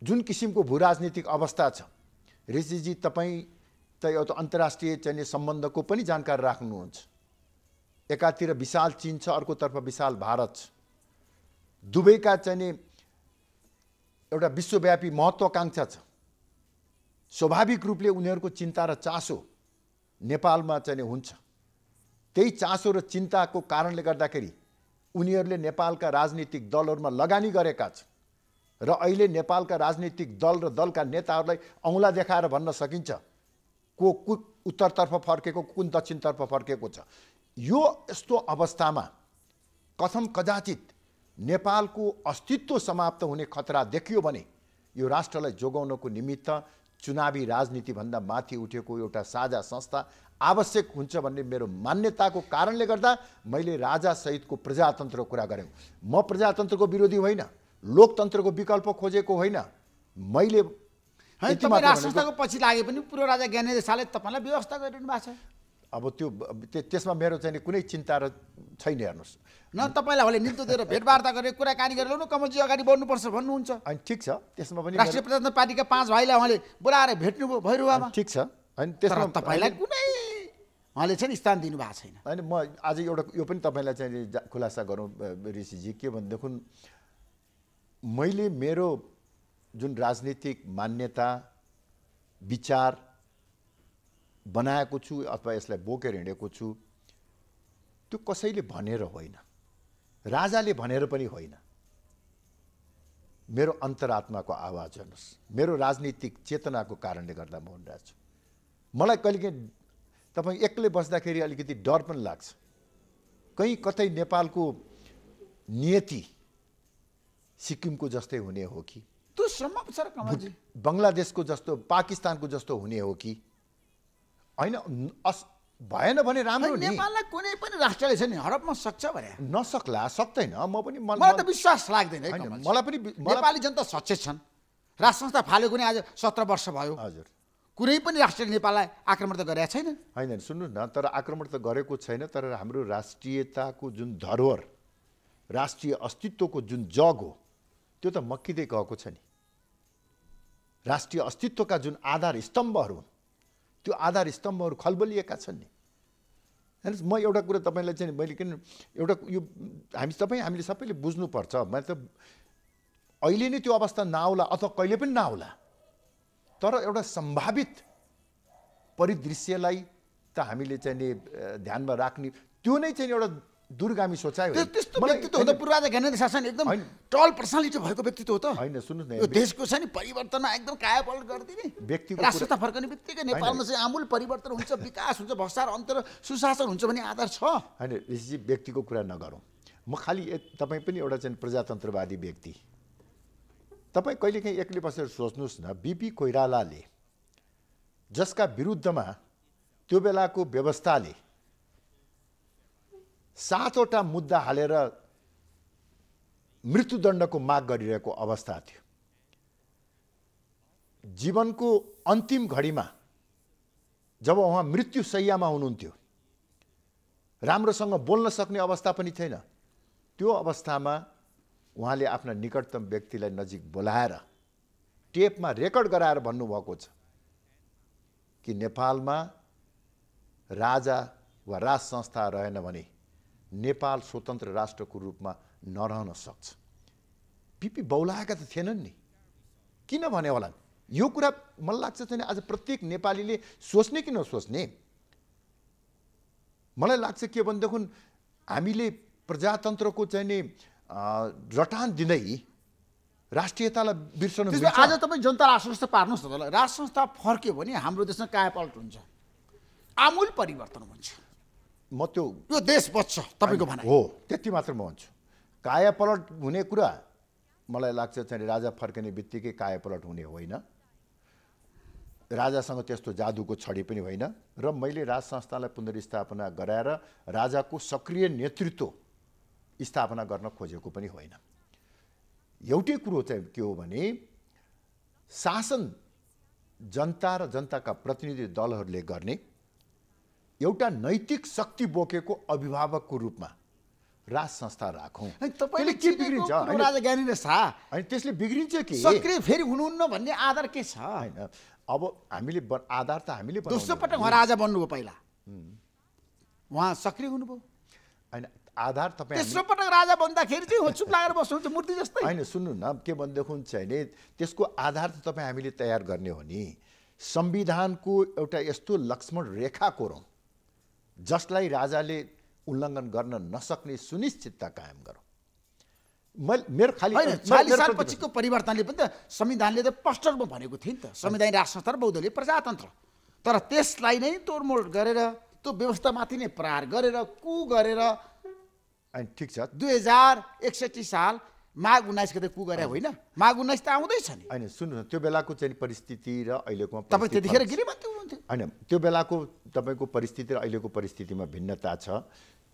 जुन किसिमको भूराजनीतिक अवस्था छ ऋषिजी तपाईँ त एउटा अन्तर्राष्ट्रिय चाहिने सम्बन्धको पनि जानकार राख्नुहुन्छ एकातिर विशाल चिन छ अर्कोतर्फ विशाल भारत छ दुवैका चाहिने एउटा विश्वव्यापी महत्त्वाकाङ्क्षा छ स्वाभाविक रूपले उनीहरूको चिन्ता र चासो नेपालमा चाहिँ हुन्छ त्यही चासो र चिन्ताको कारणले गर्दाखेरि उनीहरूले नेपालका राजनीतिक दलहरूमा लगानी गरेका छन् र अहिले नेपालका राजनीतिक दल र दलका नेताहरूलाई औँला देखाएर भन्न सकिन्छ को कुन उत्तरतर्फ फर्केको कुन दक्षिणतर्फ फर्केको छ यो यस्तो अवस्थामा कथम कदाचित नेपालको अस्तित्व समाप्त हुने खतरा देखियो भने यो राष्ट्रलाई जोगाउनको निमित्त चुनावी राजनीतिभन्दा माथि उठेको एउटा साझा संस्था आवश्यक हुन्छ भन्ने मेरो मान्यताको कारणले गर्दा मैले राजा सहितको प्रजातन्त्रको कुरा गरेँ म प्रजातन्त्रको विरोधी होइन लोकतन्त्रको विकल्प खोजेको होइन मैले संस्थाको पछि लागे पनि पूर्व राजा ज्ञानेन्द्र शाहले तपाईँलाई व्यवस्था गरिरहनु भएको छ अब त्यो त्यसमा मेरो चाहिँ कुनै चिन्ता र छैन हेर्नुहोस् न तपाईँलाई अहिले निम्तो दिएर भेटवार्ता गरेर कुराकानी गरेर न कमलजी अगाडि बढ्नुपर्छ भन्नुहुन्छ अनि ठिक छ त्यसमा पनि राष्ट्रिय प्रजातन्त्र पार्टीका पाँच भाइलाई उहाँले बोलाएर भेट्नुभयो भैरुवामा ठिक छ अनि त्यसमा तपाईँलाई कुनै उहाँले चाहिँ स्थान दिनुभएको छैन अनि म आज एउटा यो पनि तपाईँलाई चाहिँ खुलासा गरौँ ऋषिजी के भनेदेखि मैले मेरो जुन राजनीतिक मान्यता विचार बनाएको छु अथवा यसलाई बोकेर हिँडेको छु त्यो कसैले भनेर होइन राजाले भनेर पनि होइन मेरो अन्तरात्माको आवाज हेर्नुहोस् मेरो राजनीतिक चेतनाको कारणले गर्दा म छु मलाई कहिलेकाहीँ तपाईँ एक्लै बस्दाखेरि अलिकति डर पनि लाग्छ कहीँ कतै नेपालको नियति सिक्किमको जस्तै हुने हो कि सम्भव बङ्गलादेशको जस्तो पाकिस्तानको जस्तो हुने हो कि होइन भएन भने राम्रो नेपाललाई कुनै पनि राष्ट्रले चाहिँ नि हडपमा सक्छ भने नसक्ला सक्दैन म पनि मलाई त विश्वास लाग्दैन मलाई पनि नेपाली जनता सचेत छन् राष्ट्र संस्था फालेको नै आज सत्र वर्ष भयो हजुर कुनै पनि राष्ट्रले नेपाललाई आक्रमण त गरेका छैन होइन सुन्नु न तर आक्रमण त गरेको छैन तर हाम्रो राष्ट्रियताको जुन धरोहर राष्ट्रिय अस्तित्वको जुन जग हो त्यो त मक्किँदै गएको छ नि राष्ट्रिय अस्तित्वका जुन आधार स्तम्भहरू हुन् त्यो आधार स्तम्भहरू खलबलिएका छन् नि हेर्नुहोस् म एउटा कुरो तपाईँलाई चाहिँ मैले किन एउटा यो हामी तपाईँ हामीले सबैले बुझ्नुपर्छ मैले त अहिले नै त्यो अवस्था नआउला अथवा कहिले पनि नआउला तर एउटा सम्भावित परिदृश्यलाई त हामीले चाहिँ नि ध्यानमा राख्ने त्यो नै चाहिँ एउटा दुर्गामी सोचायो व्यक्तित्व हो त पूर्वाधार शासन एकदम टल पर्सनालिटी भएको व्यक्तित्व हो त होइन सुन्नुहोस् न देशको छ परिवर्तनमा एकदम कायापल गरिदिने व्यक्तिको राष्ट्रता फर्कने बित्तिकै नेपालमा चाहिँ आमूल परिवर्तन हुन्छ विकास हुन्छ भ्रष्टार अन्तर सुशासन हुन्छ भन्ने आधार छ होइन ऋषिजी व्यक्तिको कुरा नगरौँ म खालि तपाईँ पनि एउटा चाहिँ प्रजातन्त्रवादी व्यक्ति तपाईँ कहिलेकाहीँ एक्लै बसेर सोच्नुहोस् न बिपी कोइरालाले जसका विरुद्धमा त्यो बेलाको व्यवस्थाले सातवटा मुद्दा हालेर मृत्युदण्डको माग गरिरहेको अवस्था थियो जीवनको अन्तिम घडीमा जब उहाँ मृत्युशैयामा हुनुहुन्थ्यो राम्रोसँग बोल्न सक्ने अवस्था पनि थिएन त्यो अवस्थामा उहाँले आफ्ना निकटतम व्यक्तिलाई नजिक बोलाएर टेपमा रेकर्ड गराएर भन्नुभएको छ कि नेपालमा राजा वा राज संस्था रहेन भने नेपाल स्वतन्त्र राष्ट्रको रूपमा नरहन सक्छ पिपी बौलाएका त थिएनन् नि किन भने होला यो कुरा मलाई लाग्छ छैन आज प्रत्येक नेपालीले सोच्ने कि नसोच्ने मलाई लाग्छ के भनेदेखि हामीले प्रजातन्त्रको चाहिने रटान दिँदै राष्ट्रियतालाई बिर्सनु आज तपाईँ जनतालाई आश्वस्त पार्नुहोस् न त राष्ट्र संस्था फर्क्यो भने हाम्रो देशमा कायापल्ट हुन्छ आमूल परिवर्तन हुन्छ म त्यो यो देश बच्छ तपाईँको भनाइ हो त्यति मात्र म भन्छु कायापलट हुने कुरा मलाई लाग्छ चाहिँ राजा फर्किने बित्तिकै कायापलट हुने होइन राजासँग त्यस्तो जादुको छडी पनि होइन र मैले राज संस्थालाई पुनर्स्थापना गराएर राजाको सक्रिय नेतृत्व स्थापना गर्न खोजेको पनि होइन एउटै कुरो चाहिँ के हो भने शासन जनता र जनताका प्रतिनिधि दलहरूले गर्ने एउटा नैतिक शक्ति बोकेको अभिभावकको रूपमा राज संस्था राखौँ तपाईँले के बिग्रिन्छ राजा त्यसले बिग्रिन्छ कि सक्रिय फेरि हुनुहुन्न भन्ने आधार के छ होइन अब हामीले आधार त हामीले दोस्रो पटक उहाँ राजा बन्नुभयो पहिला उहाँ सक्रिय हुनुभयो होइन आधार तपाईँ तेस्रो पटक राजा बन्दाखेरि चाहिँ चुप लागेर बस्नुहुन्छ मूर्ति जस्तै होइन सुन्नु न के भनेदेखि चाहिँ त्यसको आधार त तपाईँ हामीले तयार गर्ने हो नि संविधानको एउटा यस्तो लक्ष्मण रेखा कोरौँ जसलाई राजाले उल्लङ्घन गर्न नसक्ने सुनिश्चितता कायम गरौँ मेरो खालि चालिस साल पछिको परिवर्तनले पनि त संविधानले त स्पष्ट रूपमा भनेको थियो नि त संविधान राष्ट्र र बौद्धले प्रजातन्त्र तर त्यसलाई नै तोडमोड गरेर त्यो व्यवस्थामाथि नै प्रहार गरेर कु गरेर ठिक छ दुई हजार एकसठी साल माघ उन्नाइस गते कु गरे होइन माघ उन्नाइस त आउँदैछ नि होइन सुन्नु न त्यो बेलाको चाहिँ परिस्थिति र अहिलेको तपाईँ त्यतिखेर गिरी मात्रै हुनुहुन्थ्यो होइन त्यो बेलाको तपाईँको परिस्थिति र अहिलेको परिस्थितिमा भिन्नता छ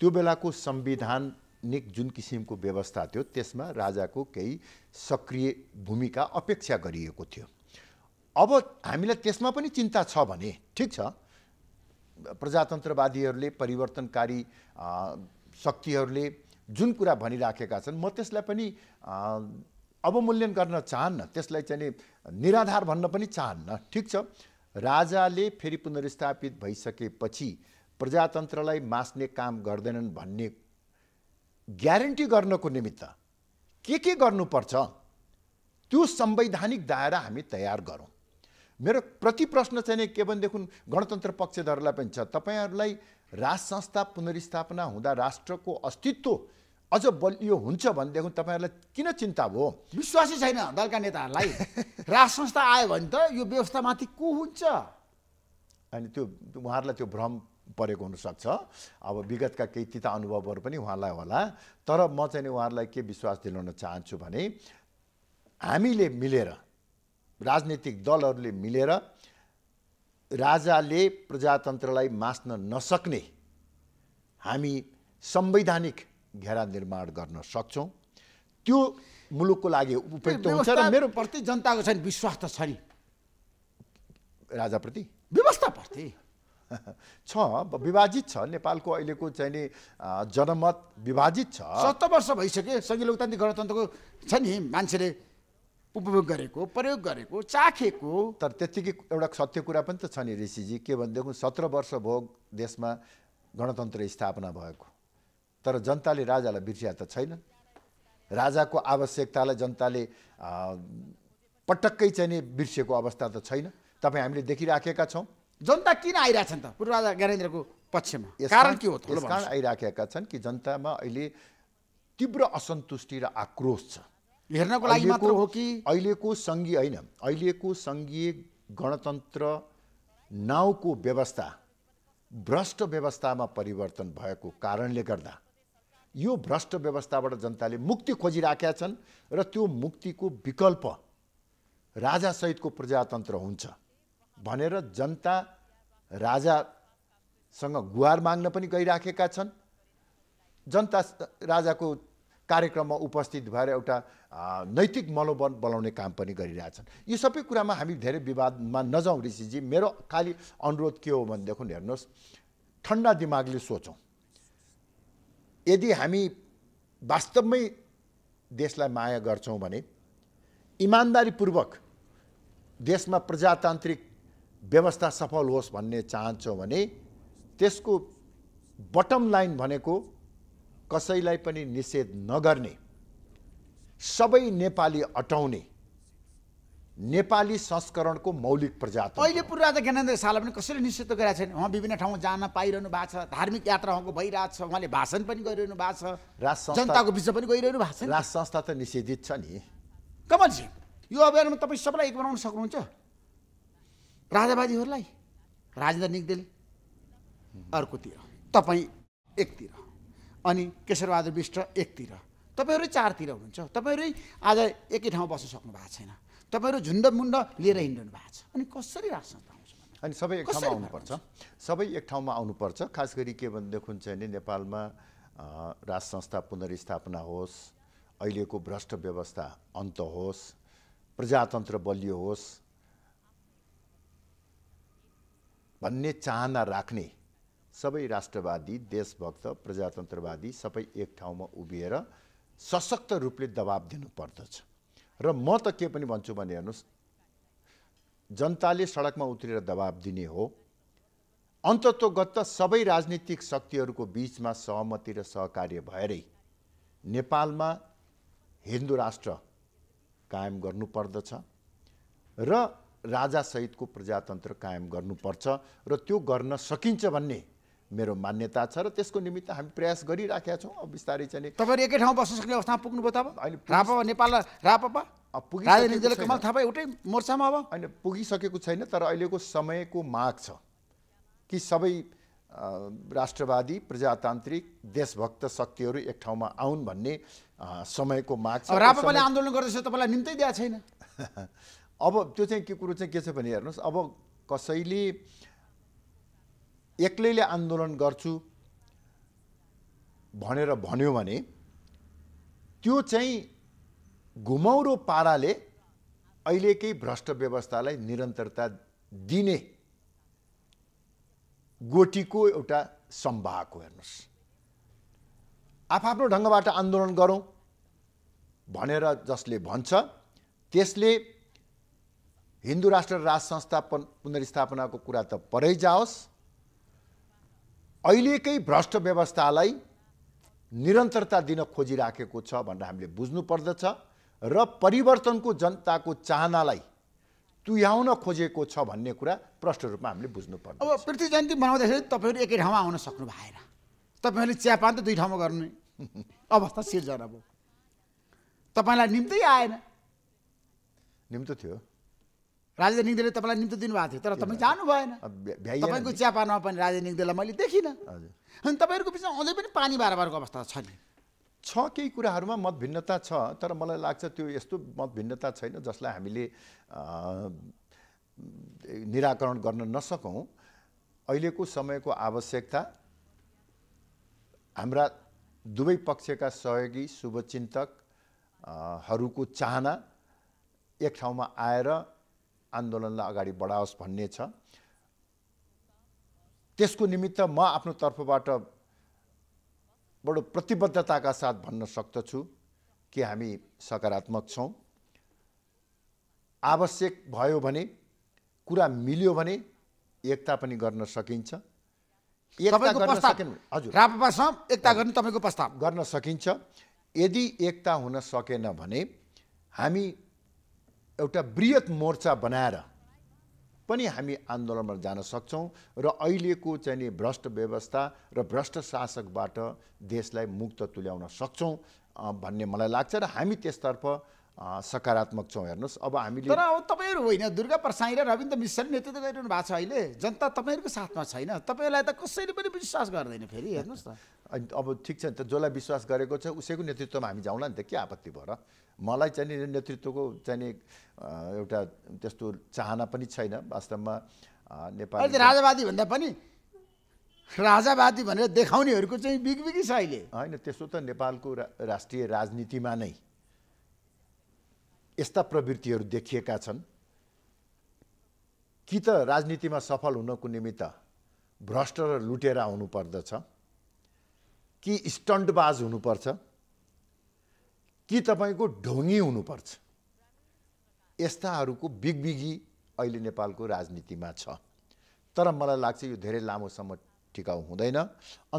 त्यो बेलाको संविधानिक जुन किसिमको व्यवस्था थियो त्यसमा राजाको केही सक्रिय भूमिका अपेक्षा गरिएको थियो अब हामीलाई त्यसमा पनि चिन्ता छ भने ठिक छ प्रजातन्त्रवादीहरूले परिवर्तनकारी शक्तिहरूले जुन कुरा भनिराखेका छन् म त्यसलाई पनि अवमूल्यन गर्न चाहन्न त्यसलाई चाहिँ निराधार भन्न पनि चाहन्न ठिक छ राजाले फेरि पुनर्स्थापित भइसकेपछि प्रजातन्त्रलाई मास्ने काम गर्दैनन् भन्ने ग्यारेन्टी गर्नको निमित्त के के गर्नुपर्छ त्यो संवैधानिक दायरा हामी तयार गरौँ मेरो प्रति प्रश्न चाहिँ के भनेदेखि गणतन्त्र पक्षधरलाई पनि छ तपाईँहरूलाई राज संस्था पुनर्स्थापना हुँदा राष्ट्रको अस्तित्व अझ बलियो हुन्छ भनेदेखि तपाईँहरूलाई किन चिन्ता भयो विश्वासै छैन दलका नेताहरूलाई राज संस्था आयो भने त यो व्यवस्थामाथि को हुन्छ अनि त्यो उहाँहरूलाई त्यो भ्रम परेको हुनसक्छ अब विगतका केही तिता अनुभवहरू पनि उहाँलाई होला तर म चाहिँ उहाँहरूलाई के विश्वास दिलाउन चाहन्छु भने हामीले मिलेर राजनीतिक दलहरूले मिलेर राजाले प्रजातन्त्रलाई मास्न नसक्ने हामी संवैधानिक घेरा निर्माण गर्न सक्छौँ त्यो मुलुकको लागि उपयुक्त हुन्छ र मेरो प्रति जनताको छ विश्वास त छ नि राजाप्रति व्यवस्थाप्रति छ विभाजित छ नेपालको अहिलेको चाहिँ नि जनमत विभाजित छ सत्र वर्ष भइसक्यो लोकतान्त्रिक गणतन्त्रको छ नि मान्छेले उपभोग गरेको प्रयोग गरेको चाखेको तर त्यत्तिकै एउटा सत्य कुरा पनि त छ नि ऋषिजी के भनेदेखि सत्र वर्ष भोग देशमा गणतन्त्र स्थापना भएको तर जनताले राजालाई बिर्सिया त छैन राजाको आवश्यकतालाई जनताले पटक्कै चाहिँ नि बिर्सिएको अवस्था त छैन तपाईँ हामीले देखिराखेका छौँ जनता किन आइरहेछन् त पूर्व ज्ञानेन्द्रको पक्षमा कारण के हो कारण आइराखेका छन् कि जनतामा अहिले तीव्र असन्तुष्टि र आक्रोश छ हेर्नको लागि मात्र हो कि अहिलेको सङ्घीय होइन अहिलेको सङ्घीय गणतन्त्र नाउको व्यवस्था भ्रष्ट व्यवस्थामा परिवर्तन भएको कारणले गर्दा यो भ्रष्ट व्यवस्थाबाट जनताले मुक्ति खोजिराखेका छन् र त्यो मुक्तिको विकल्प राजासहितको प्रजातन्त्र हुन्छ भनेर जनता राजासँग गुहार माग्न पनि गइराखेका छन् जनता राजाको कार्यक्रममा उपस्थित भएर एउटा नैतिक मनोबल बनाउने काम पनि गरिरहेछन् यो सबै कुरामा हामी धेरै विवादमा नजाउँ ऋषिजी मेरो खालि अनुरोध के हो भनेदेखि हेर्नुहोस् ठन्डा दिमागले सोचौँ यदि हामी वास्तवमै देशलाई माया गर्छौँ भने इमान्दारीपूर्वक देशमा प्रजातान्त्रिक व्यवस्था सफल होस् भन्ने चाहन्छौँ भने त्यसको बटम लाइन भनेको कसैलाई पनि निषेध नगर्ने सबै नेपाली अटाउने नेपाली संस्करणको मौलिक प्रजात अहिले पूर्व राजा ज्ञानेन्द्र शाहलाई पनि कसैले निषेध गरेका छैन उहाँ विभिन्न ठाउँमा जान पाइरहनु भएको छ धार्मिक यात्रा उहाँको भइरहेको छ उहाँले भाषण पनि गरिरहनु भएको छ राष्ट्र जनताको विषय पनि गइरहनु भएको छ राज संस्था त निषेधित छ नि कमलजी यो अभियानमा तपाईँ सबैलाई एक बनाउन सक्नुहुन्छ राजावादीहरूलाई राजेन्द्र निगदेल अर्कोतिर तपाईँ एकतिर अनि केशरबहादुर विष्ट एकतिर तपाईँहरू चारतिर हुनुहुन्छ तपाईँहरू आज एकै ठाउँ बस्न सक्नु भएको छैन तपाईँहरू झुन्ड मुन्ड लिएर हिँड्नु भएको छ अनि कसरी राष्ट्र आउँछ अनि सबै एक ठाउँमा आउनुपर्छ सबै एक ठाउँमा आउनुपर्छ खास गरी के भनेदेखि चाहिँ नि नेपालमा राज संस्था पुनर्स्थापना होस् अहिलेको भ्रष्ट व्यवस्था अन्त होस् प्रजातन्त्र बलियो होस् भन्ने चाहना राख्ने सबै राष्ट्रवादी देशभक्त प्रजातन्त्रवादी सबै एक ठाउँमा उभिएर सशक्त रूपले दबाब दिनुपर्दछ र म त के पनि भन्छु भने हेर्नुहोस् जनताले सडकमा उत्रेर दबाब दिने हो अन्तत्वगत सबै राजनीतिक शक्तिहरूको बिचमा सहमति र सहकार्य भएरै नेपालमा हिन्दू राष्ट्र कायम गर्नुपर्दछ र राजासहितको प्रजातन्त्र कायम गर्नुपर्छ र त्यो गर्न सकिन्छ भन्ने मेरो मान्यता छ र त्यसको निमित्त हामी प्रयास गरिराखेका छौँ अब बिस्तारै चाहिँ तपाईँहरू एकै ठाउँ बस्न सक्ने अवस्थामा पुग्नुभयो त अब अहिले रापा नेपाल रापा राजेन्द्र कमाल थापा एउटै मोर्चामा अब होइन पुगिसकेको छैन तर अहिलेको समयको माग छ कि सबै राष्ट्रवादी प्रजातान्त्रिक देशभक्त शक्तिहरू एक ठाउँमा आउन् भन्ने समयको माग छ रापाले आन्दोलन गर्दैछ तपाईँलाई निम्तै दिएको छैन अब त्यो चाहिँ के कुरो चाहिँ के छ भने हेर्नुहोस् अब कसैले एक्लैले आन्दोलन गर्छु भनेर भन्यो भने त्यो चाहिँ घुमौरो पाराले अहिलेकै भ्रष्ट व्यवस्थालाई निरन्तरता दिने गोटीको एउटा सम्वाहक हो हेर्नुहोस् आफ्नो ढङ्गबाट आन्दोलन गरौँ भनेर जसले भन्छ त्यसले हिन्दू राष्ट्र राज संस्थापन पुनर्स्थापनाको कुरा त परै जाओस् अहिलेकै भ्रष्ट व्यवस्थालाई निरन्तरता दिन खोजिराखेको छ भनेर हामीले बुझ्नुपर्दछ र परिवर्तनको जनताको चाहनालाई तुयाउन खोजेको छ भन्ने कुरा प्रष्ट रूपमा हामीले बुझ्नुपर्छ अब पृथ्वी जयन्ती मनाउँदाखेरि तपाईँहरू एकै ठाउँमा आउन सक्नु भएन तपाईँहरूले चियापान त दुई ठाउँमा गर्ने अवस्था सिर्जना भयो तपाईँलाई निम्तै आएन निम्तो थियो राजनीतिक निग्देले तपाईँलाई निम्ति दिनुभएको थियो तर तपाईँ जानु भएन तपाईँको चियापानमा पनि राजेन्द्र निग्देलाई मैले देखिनँ हजुर अनि तपाईँहरूको बिचमा अझै पनि पानी बारबारको अवस्था छ नि छ केही कुराहरूमा मतभिन्नता छ तर मलाई लाग्छ त्यो यस्तो मतभिन्नता छैन जसलाई हामीले निराकरण गर्न नसकौँ अहिलेको समयको आवश्यकता हाम्रा दुवै पक्षका सहयोगी शुभचिन्तकहरूको चाहना एक ठाउँमा आएर आन्दोलनलाई अगाडि बढाओस् भन्ने छ त्यसको निमित्त म आफ्नो तर्फबाट बडो प्रतिबद्धताका साथ भन्न सक्दछु कि हामी सकारात्मक छौँ आवश्यक भयो भने कुरा मिल्यो भने एकता पनि गर्न सकिन्छ एकता प्रस्ताव गर्न सकिन्छ यदि एकता हुन सकेन भने हामी एउटा वृहत मोर्चा बनाएर पनि हामी आन्दोलनमा जान सक्छौँ र अहिलेको चाहिँ नि भ्रष्ट व्यवस्था र भ्रष्ट शासकबाट देशलाई मुक्त तुल्याउन सक्छौँ भन्ने मलाई लाग्छ र हामी त्यसतर्फ सकारात्मक छौँ हेर्नुहोस् अब हामीले तर अब तपाईँहरू होइन दुर्गा प्रसाई र रविन्द्र मिश्र नेतृत्व गरिरहनु भएको छ अहिले जनता तपाईँहरूको साथमा छैन तपाईँलाई त कसैले पनि विश्वास गर्दैन फेरि हेर्नुहोस् न अब ठिक छ नि त जसलाई विश्वास गरेको छ उसैको नेतृत्वमा हामी जाउँला नि त के आपत्ति भएर मलाई चाहिँ नेतृत्वको चाहिँ एउटा त्यस्तो चाहना पनि छैन वास्तवमा नेपाल राजावादी भन्दा पनि राजावादी भनेर देखाउनेहरूको चाहिँ बिगबिगी छ अहिले होइन त्यस्तो त नेपालको राष्ट्रिय राजनीतिमा नै यस्ता प्रवृत्तिहरू देखिएका छन् कि त राजनीतिमा सफल हुनको निमित्त भ्रष्ट र लुटेर आउनुपर्दछ कि स्टन्टबाज हुनुपर्छ कि तपाईँको ढोङ्गी हुनुपर्छ यस्ताहरूको बिगबिगी अहिले नेपालको राजनीतिमा छ तर मलाई लाग्छ यो धेरै लामोसम्म टिकाउ हुँदैन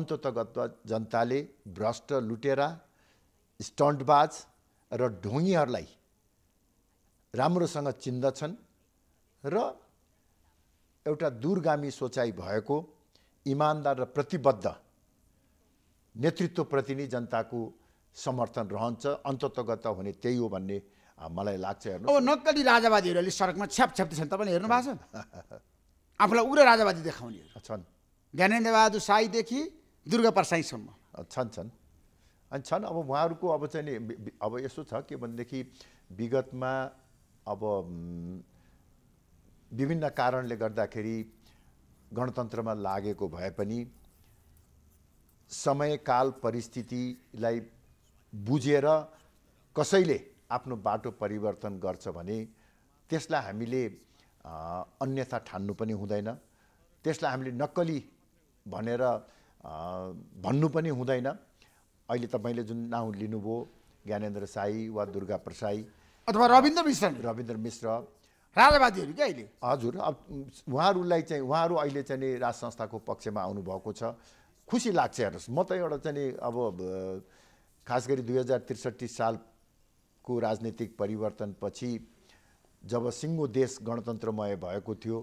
अन्ततगत जनताले भ्रष्ट लुटेरा स्टन्टबाज र ढोङ्गीहरूलाई राम्रोसँग चिन्दछन् र एउटा दूरगामी सोचाइ भएको इमान्दार र प्रतिबद्ध नेतृत्वप्रति नै जनताको समर्थन रहन्छ अन्ततगत हुने त्यही हो भन्ने मलाई लाग्छ हेर्नु अब नक्कली राजावादीहरू अहिले सडकमा छ्याप छ्याप्दैछन् छन् तपाईँले हेर्नु भएको छ आफूलाई उग्र राजावादी देखाउने छन् ज्ञानेन्द्रबहादुर साईदेखि दुर्गा परसाईसम्म छन् छन् अनि छन् अब उहाँहरूको अब चाहिँ नि अब यसो छ के भनेदेखि विगतमा अब विभिन्न कारणले गर्दाखेरि गणतन्त्रमा लागेको भए पनि समयकाल परिस्थितिलाई बुझेर कसैले आफ्नो बाटो परिवर्तन गर्छ भने त्यसलाई हामीले अन्यथा ठान्नु पनि हुँदैन त्यसलाई हामीले नक्कली भनेर भन्नु पनि हुँदैन अहिले तपाईँले जुन नाउँ लिनुभयो ज्ञानेन्द्र साई वा दुर्गा प्रसाई अथवा रविन्द्र मिश्र रविन्द्र मिश्र राजावादीहरू क्या अहिले हजुर अब उहाँहरूलाई चाहिँ उहाँहरू अहिले चाहिँ नि राज संस्थाको पक्षमा आउनुभएको छ खुसी लाग्छ हेर्नुहोस् म त एउटा चाहिँ नि अब खास गरी दुई हजार त्रिसठी सालको राजनीतिक परिवर्तनपछि जब सिङ्गो देश गणतन्त्रमय भएको थियो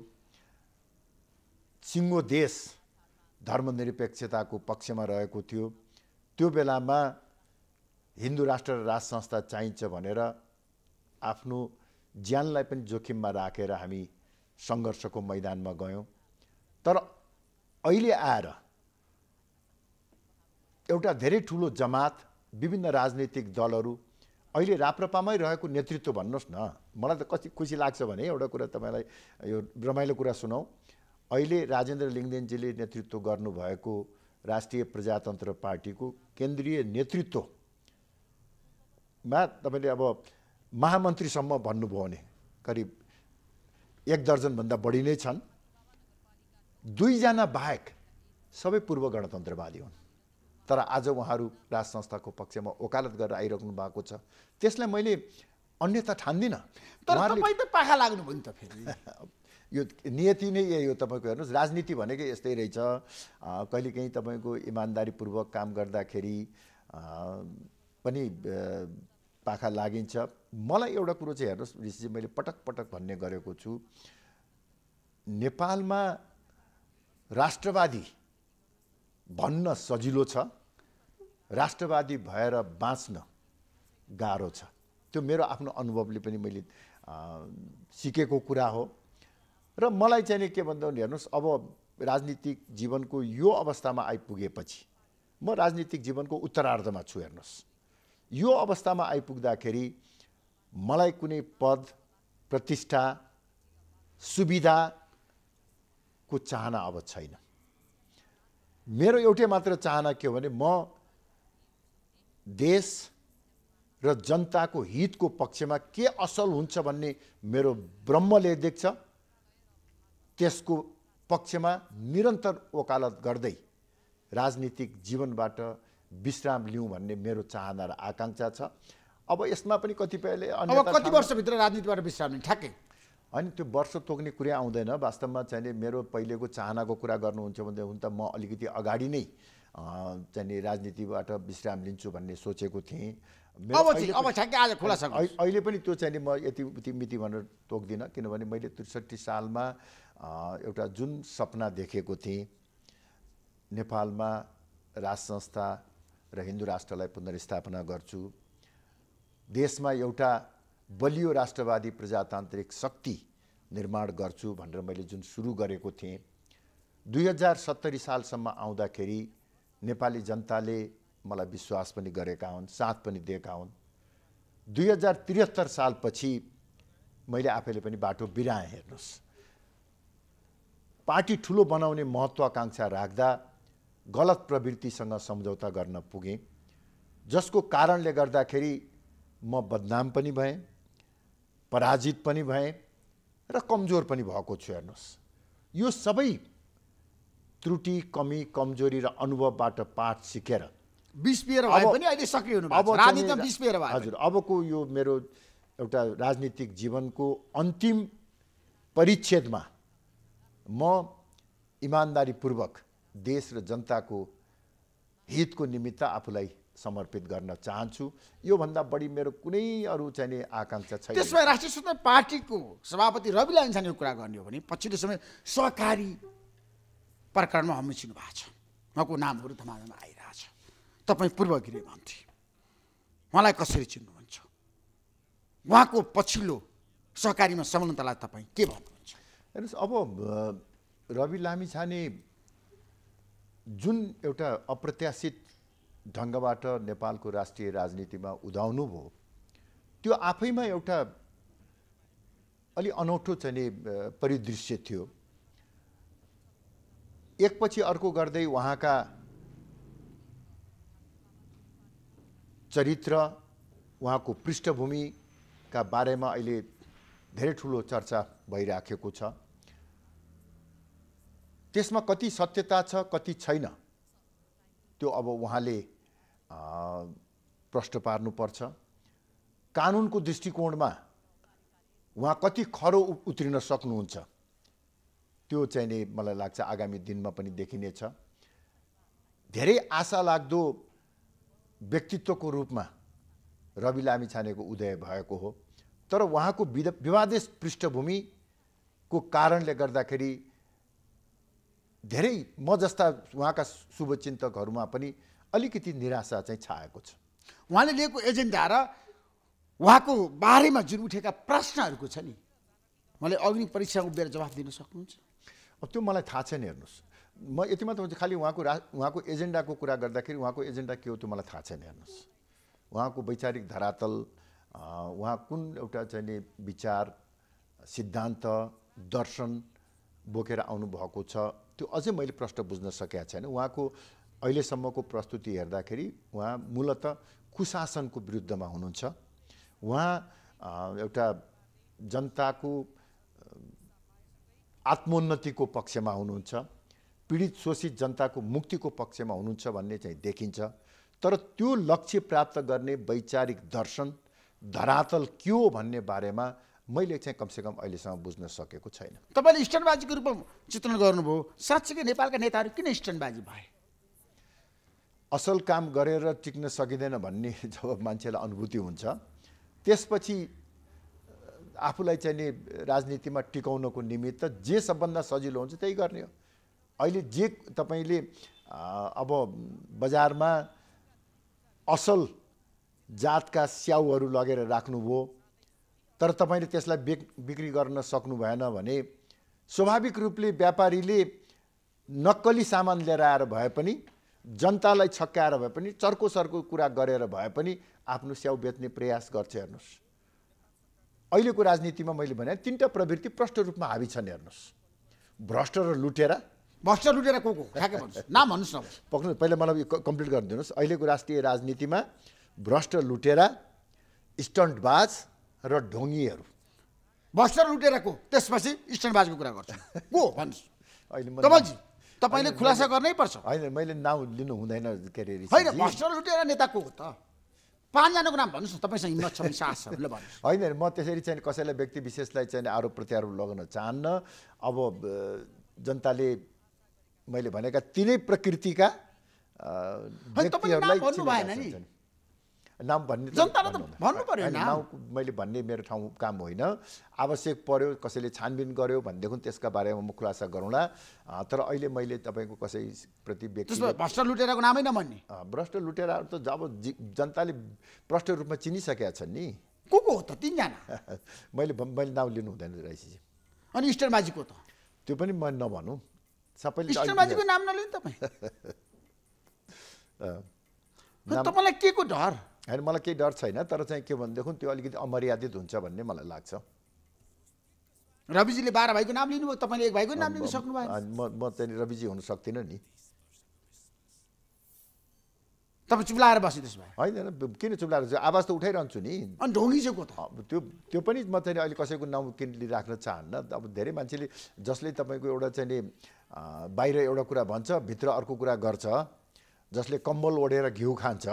सिङ्गो देश धर्मनिरपेक्षताको पक्षमा रहेको थियो त्यो बेलामा हिन्दू राष्ट्र र राज संस्था चाहिन्छ भनेर आफ्नो ज्यानलाई पनि जोखिममा राखेर हामी सङ्घर्षको मैदानमा गयौँ तर अहिले आएर एउटा धेरै ठुलो जमात विभिन्न राजनैतिक दलहरू अहिले राप्रपामै रहेको नेतृत्व भन्नुहोस् न मलाई त कति खुसी लाग्छ भने एउटा कुरा तपाईँलाई यो रमाइलो कुरा सुनाउँ अहिले राजेन्द्र लिङ्गदेनजीले नेतृत्व गर्नुभएको राष्ट्रिय प्रजातन्त्र पार्टीको केन्द्रीय नेतृत्वमा तपाईँले अब महामन्त्रीसम्म भन्नुभयो भने करिब एक दर्जनभन्दा बढी नै छन् दुईजना बाहेक सबै पूर्व गणतन्त्रवादी हुन् तर आज उहाँहरू राज संस्थाको पक्षमा ओकालत गरेर आइरहनु भएको छ त्यसलाई मैले अन्यथा ठान्दिनँ तर तपाईँ त पाखा लाग्नुभयो नि त फेरि यो नियति नै यही हो तपाईँको हेर्नुहोस् राजनीति भनेकै यस्तै रहेछ कहिलेकाहीँ तपाईँको इमान्दारीपूर्वक काम गर्दाखेरि पनि पाखा लागिन्छ मलाई एउटा कुरो चाहिँ हेर्नुहोस् ऋषिजी मैले पटक पटक भन्ने गरेको छु नेपालमा राष्ट्रवादी भन्न सजिलो छ राष्ट्रवादी भएर बाँच्न गाह्रो छ त्यो मेरो आफ्नो अनुभवले पनि मैले सिकेको कुरा हो र मलाई चाहिँ के भन्दा भने हेर्नुहोस् अब राजनीतिक जीवनको यो अवस्थामा आइपुगेपछि म राजनीतिक जीवनको उत्तरार्धमा छु हेर्नुहोस् यो अवस्थामा आइपुग्दाखेरि मलाई कुनै पद प्रतिष्ठा सुविधाको चाहना अब छैन मेरो एउटै मात्र चाहना के हो भने म देश र जनताको हितको पक्षमा के असल हुन्छ भन्ने मेरो ब्रह्मले देख्छ त्यसको पक्षमा निरन्तर वकालत गर्दै राजनीतिक जीवनबाट विश्राम लिउँ भन्ने मेरो चाहना र आकाङ्क्षा छ अब यसमा पनि कतिपयले अब कति वर्षभित्र राजनीतिबाट विश्राम लिने ठ्याक्कै अनि त्यो वर्ष तोक्ने कुरा आउँदैन वास्तवमा चाहिँ मेरो पहिलेको चाहनाको कुरा गर्नुहुन्छ भने हुन त म अलिकति अगाडि नै चाहिँ राजनीतिबाट विश्राम लिन्छु भन्ने सोचेको थिएँ अहिले पनि त्यो चाहिँ म यति मिति भनेर तोक्दिनँ किनभने मैले त्रिसठी सालमा एउटा जुन सपना देखेको थिएँ नेपालमा राज संस्था र हिन्दू राष्ट्रलाई पुनर्स्थापना गर्छु देशमा एउटा बलियो राष्ट्रवादी प्रजातान्त्रिक शक्ति निर्माण गर्छु भनेर मैले जुन सुरु गरेको थिएँ दुई हजार सत्तरी सालसम्म आउँदाखेरि नेपाली जनताले मलाई विश्वास पनि गरेका हुन् साथ पनि दिएका हुन् दुई हजार त्रिहत्तर सालपछि मैले आफैले पनि बाटो बिराएँ हेर्नुहोस् पार्टी ठुलो बनाउने महत्त्वाकाङ्क्षा राख्दा गलत प्रवृत्तिसँग सम्झौता गर्न पुगेँ जसको कारणले गर्दाखेरि म बदनाम पनि भएँ पराजित पनि भएँ र कमजोर पनि भएको छु हेर्नुहोस् यो सबै त्रुटि कमी कमजोरी र अनुभवबाट पाठ सिकेर हजुर अबको यो मेरो एउटा राजनीतिक जीवनको अन्तिम परिच्छेदमा म इमान्दारीपूर्वक देश र जनताको हितको निमित्त आफूलाई समर्पित गर्न चाहन्छु योभन्दा बढी मेरो कुनै अरू चाहिने आकाङ्क्षा छैन त्यसमा राष्ट्रिय स्वतन्त्र पार्टीको सभापति रवि लामिछानेको कुरा गर्ने हो भने पछिल्लो समय सहकारी प्रकरणमा हामी चिन्नु भएको छ उहाँको नामहरू धमाधमा आइरहेछ तपाईँ पूर्व गृहमन्त्री उहाँलाई कसरी चिन्नुहुन्छ उहाँको पछिल्लो सहकारीमा संलग्नतालाई तपाईँ के भन्नुहुन्छ हेर्नुहोस् अब रवि लामिछाने जुन एउटा अप्रत्याशित ढङ्गबाट नेपालको राष्ट्रिय राजनीतिमा उदाउनु भयो त्यो आफैमा एउटा अलि अनौठो चाहिँ परिदृश्य थियो एकपछि अर्को गर्दै उहाँका चरित्र उहाँको पृष्ठभूमिका बारेमा अहिले धेरै ठुलो चर्चा भइराखेको छ त्यसमा कति सत्यता छ कति छैन त्यो अब उहाँले प्रश्न पार्नुपर्छ कानुनको दृष्टिकोणमा उहाँ कति खरो उत्रिन सक्नुहुन्छ त्यो चाहिँ नै मलाई लाग्छ आगामी दिनमा पनि देखिनेछ धेरै आशा लाग्दो व्यक्तित्वको रूपमा रवि लामी छानेको उदय भएको हो तर उहाँको विवादेश पृष्ठभूमिको कारणले गर्दाखेरि धेरै म जस्ता उहाँका शुभचिन्तकहरूमा पनि अलिकति निराशा चाहिँ छाएको छ उहाँले लिएको एजेन्डा र उहाँको बारेमा जुन उठेका प्रश्नहरूको छ नि उहाँले अग्नि परीक्षा उभिएर जवाफ दिन सक्नुहुन्छ अब त्यो मलाई थाहा छैन हेर्नुहोस् म यति मात्र हुन्छ खालि उहाँको रा उहाँको एजेन्डाको कुरा गर्दाखेरि उहाँको एजेन्डा के हो त्यो मलाई थाहा छैन हेर्नुहोस् उहाँको वैचारिक धरातल उहाँ कुन एउटा चाहिँ विचार सिद्धान्त दर्शन बोकेर आउनुभएको छ त्यो अझै मैले प्रश्न बुझ्न सकेका छैन उहाँको अहिलेसम्मको प्रस्तुति हेर्दाखेरि उहाँ मूलत कुशासनको विरुद्धमा हुनुहुन्छ उहाँ एउटा जनताको आत्मोन्नतिको पक्षमा हुनुहुन्छ पीडित शोषित जनताको मुक्तिको पक्षमा हुनुहुन्छ भन्ने चाहिँ देखिन्छ तर त्यो लक्ष्य प्राप्त गर्ने वैचारिक दर्शन धरातल के हो भन्ने बारेमा मैले चाहिँ कमसेकम अहिलेसम्म बुझ्न सकेको छैन तपाईँले स्टनबाजीको रूपमा चित्रण गर्नुभयो साँच्चीकै नेपालका नेताहरू किन स्टनबाजी भए असल काम गरेर टिक्न सकिँदैन भन्ने जब मान्छेलाई अनुभूति हुन्छ त्यसपछि आफूलाई चाहिँ नि राजनीतिमा टिकाउनको निमित्त जे सबभन्दा सजिलो हुन्छ त्यही गर्ने हो अहिले जे तपाईँले अब बजारमा असल जातका स्याउहरू लगेर राख्नुभयो तर तपाईँले त्यसलाई बेक बिक्री गर्न सक्नु भएन भने स्वाभाविक रूपले व्यापारीले नक्कली सामान लिएर आएर भए पनि जनतालाई छक्काएर भए पनि चर्को सर्को कुरा गरेर भए पनि आफ्नो स्याउ बेच्ने प्रयास गर्छ हेर्नुहोस् अहिलेको राजनीतिमा मैले भने तिनवटा प्रवृत्ति प्रष्ट रूपमा हावी छन् हेर्नुहोस् भ्रष्ट र लुटेरा भ्रष्ट लुटेर को को नाम भन्नुहोस् न पक्नु पहिला मलाई कम्प्लिट गरिदिनुहोस् अहिलेको राष्ट्रिय राजनीतिमा भ्रष्ट लुटेरा स्टन्टबाज र ढोङ्गीहरू भस्टर लुटेर को त्यसपछि स्ट्यान्डबाजको कुरा गर्छ को भन्नुहोस् अहिले तपाईँजी तपाईँले खुलासा गर्नै पर्छ होइन मैले नाउँ लिनु हुँदैन के अरे होइन भस्टर लुटेर नेता को हो त पाँचजनाको नाम भन्नुहोस् न तपाईँसँग हिम्मत छ होइन म त्यसरी चाहिँ कसैलाई व्यक्ति विशेषलाई चाहिँ आरोप प्रत्यारोप लगाउन चाहन्न अब जनताले मैले भनेका तिनै प्रकृतिका नि नाम भन्ने जनताले त भन्नु पऱ्यो नाम मैले भन्ने मेरो ठाउँ काम होइन आवश्यक पर्यो कसैले छानबिन गर्यो भनेदेखि त्यसका बारेमा म खुलासा गरौँला तर अहिले मैले तपाईँको प्रति व्यक्ति भ्रष्ट लुटेराको नामै नभन्ने भ्रष्ट लुटेराहरू त अब जनताले प्रष्ट रूपमा चिनिसकेका छन् नि को को हो त तिनजना मैले मैले नाम लिनु हुँदैन रहेछ अनि इस्टर माझीको त त्यो पनि म नभनौँ सबैले इस्टर माझीको नाम नलिनु तपाईँ तपाईँलाई के को डर होइन मलाई केही डर छैन तर चाहिँ के भनेदेखि त्यो अलिकति अमर्यादित हुन्छ भन्ने मलाई लाग्छ रविजीले बाह्र भाइको नाम लिनुभयो तपाईँले एक भाइको नाम लिनु सक्नुभयो म म त्यहाँनिर रविजी हुन सक्दिनँ नि तपाईँ चुप्लाएर बस्यो त्यसो भए होइन किन चुप्लाएर आवाज त उठाइरहन्छु नि अनि ढोङ्गी चाहिँ को त त्यो त्यो पनि म चाहिँ अहिले कसैको नाउँ किन राख्न चाहन्न अब धेरै मान्छेले जसले तपाईँको एउटा चाहिँ नि बाहिर एउटा कुरा भन्छ भित्र अर्को कुरा गर्छ जसले कम्बल ओढेर घिउ खान्छ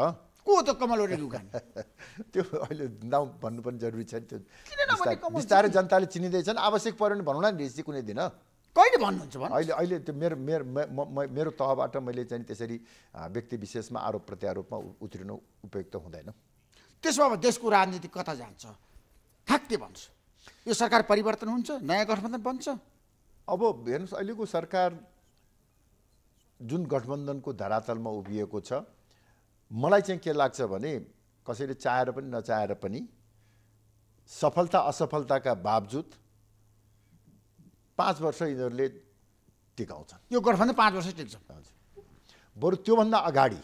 को त कमलवटे लुगा त्यो अहिले नाउँ भन्नु पनि जरुरी छ नि त्यो बिस्तारै जनताले चिनिँदैछन् आवश्यक पऱ्यो भने भनौँ न ऋषि कुनै दिन कहिले भन्नुहुन्छ भन अहिले अहिले त्यो मेरो मेरो मेरो तहबाट मैले चाहिँ त्यसरी व्यक्ति विशेषमा आरोप प्रत्यारोपमा उत्रिनु उपयुक्त हुँदैन त्यसो भए देशको राजनीति कता जान्छ ठ्याक्कै भन्छ यो सरकार परिवर्तन हुन्छ नयाँ गठबन्धन बन्छ अब हेर्नुहोस् अहिलेको सरकार जुन गठबन्धनको धरातलमा उभिएको छ मलाई चाहिँ के लाग्छ भने कसैले चाहेर पनि नचाहेर पनि सफलता असफलताका बावजुद पाँच वर्ष यिनीहरूले टिकाउँछन् यो गठबन्धन पाँच वर्ष टिक्छ बरु त्योभन्दा अगाडि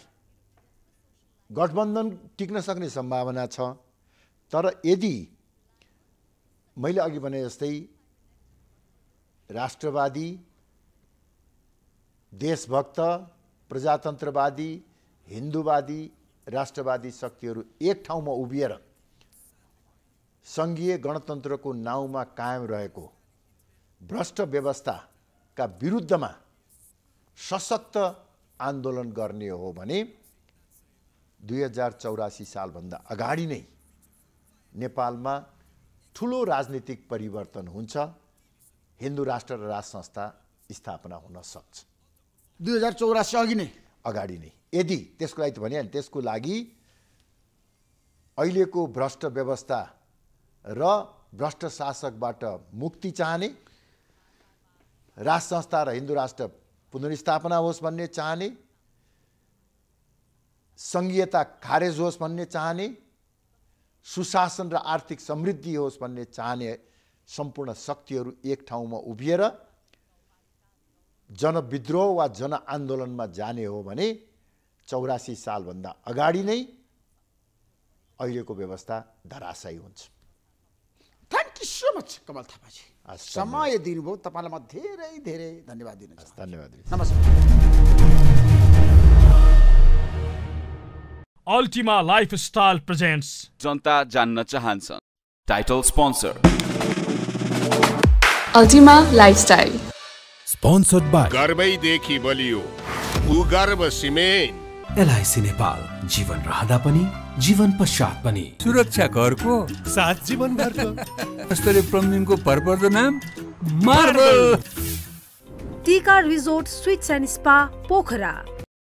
गठबन्धन टिक्न सक्ने सम्भावना छ तर यदि मैले अघि भने जस्तै राष्ट्रवादी देशभक्त प्रजातन्त्रवादी हिन्दूवादी राष्ट्रवादी शक्तिहरू एक ठाउँमा उभिएर सङ्घीय गणतन्त्रको नाउँमा कायम रहेको भ्रष्ट व्यवस्थाका विरुद्धमा सशक्त आन्दोलन गर्ने हो भने दुई हजार चौरासी सालभन्दा अगाडि नै नेपालमा ठुलो राजनीतिक परिवर्तन हुन्छ हिन्दू राष्ट्र र राज संस्था स्थापना हुन सक्छ दुई हजार चौरासी अघि नै अगाडि नै यदि त्यसको लागि त भनिहालेँ त्यसको लागि अहिलेको भ्रष्ट व्यवस्था र भ्रष्ट शासकबाट मुक्ति चाहने राष्ट्र संस्था र हिन्दू राष्ट्र पुनर्स्थापना होस् भन्ने चाहने सङ्घीयता खारेज होस् भन्ने चाहने सुशासन र आर्थिक समृद्धि होस् भन्ने चाहने सम्पूर्ण शक्तिहरू एक ठाउँमा उभिएर जनविद्रोह वा जनआन्दोलनमा जाने हो भने चौरासी सालभन्दा अगाडि नै अहिलेको व्यवस्था धराशयी हुन्छ thank you so much Kamal Thapaji समय दिनुभयो तपाईँलाई म धेरै धेरै धन्यवाद दिनु धन्यवाद नमस्कार अल्टिमा लाइफस्टाइल प्रेजेन्ट्स जनता जान्न चाहन्छन् title sponsor Ultima lifestyle sponsored by देखि बलियो भूगर्भ सिमेन्ट एलआइसी नेपाल जीवन रहँदा पनि जीवन पश्चात पनि सुरक्षा घरको साथ जीवन घरको स्तरीय प्रमिनको भरपर्दो नाम marble Tika resort suites and spa Pokhara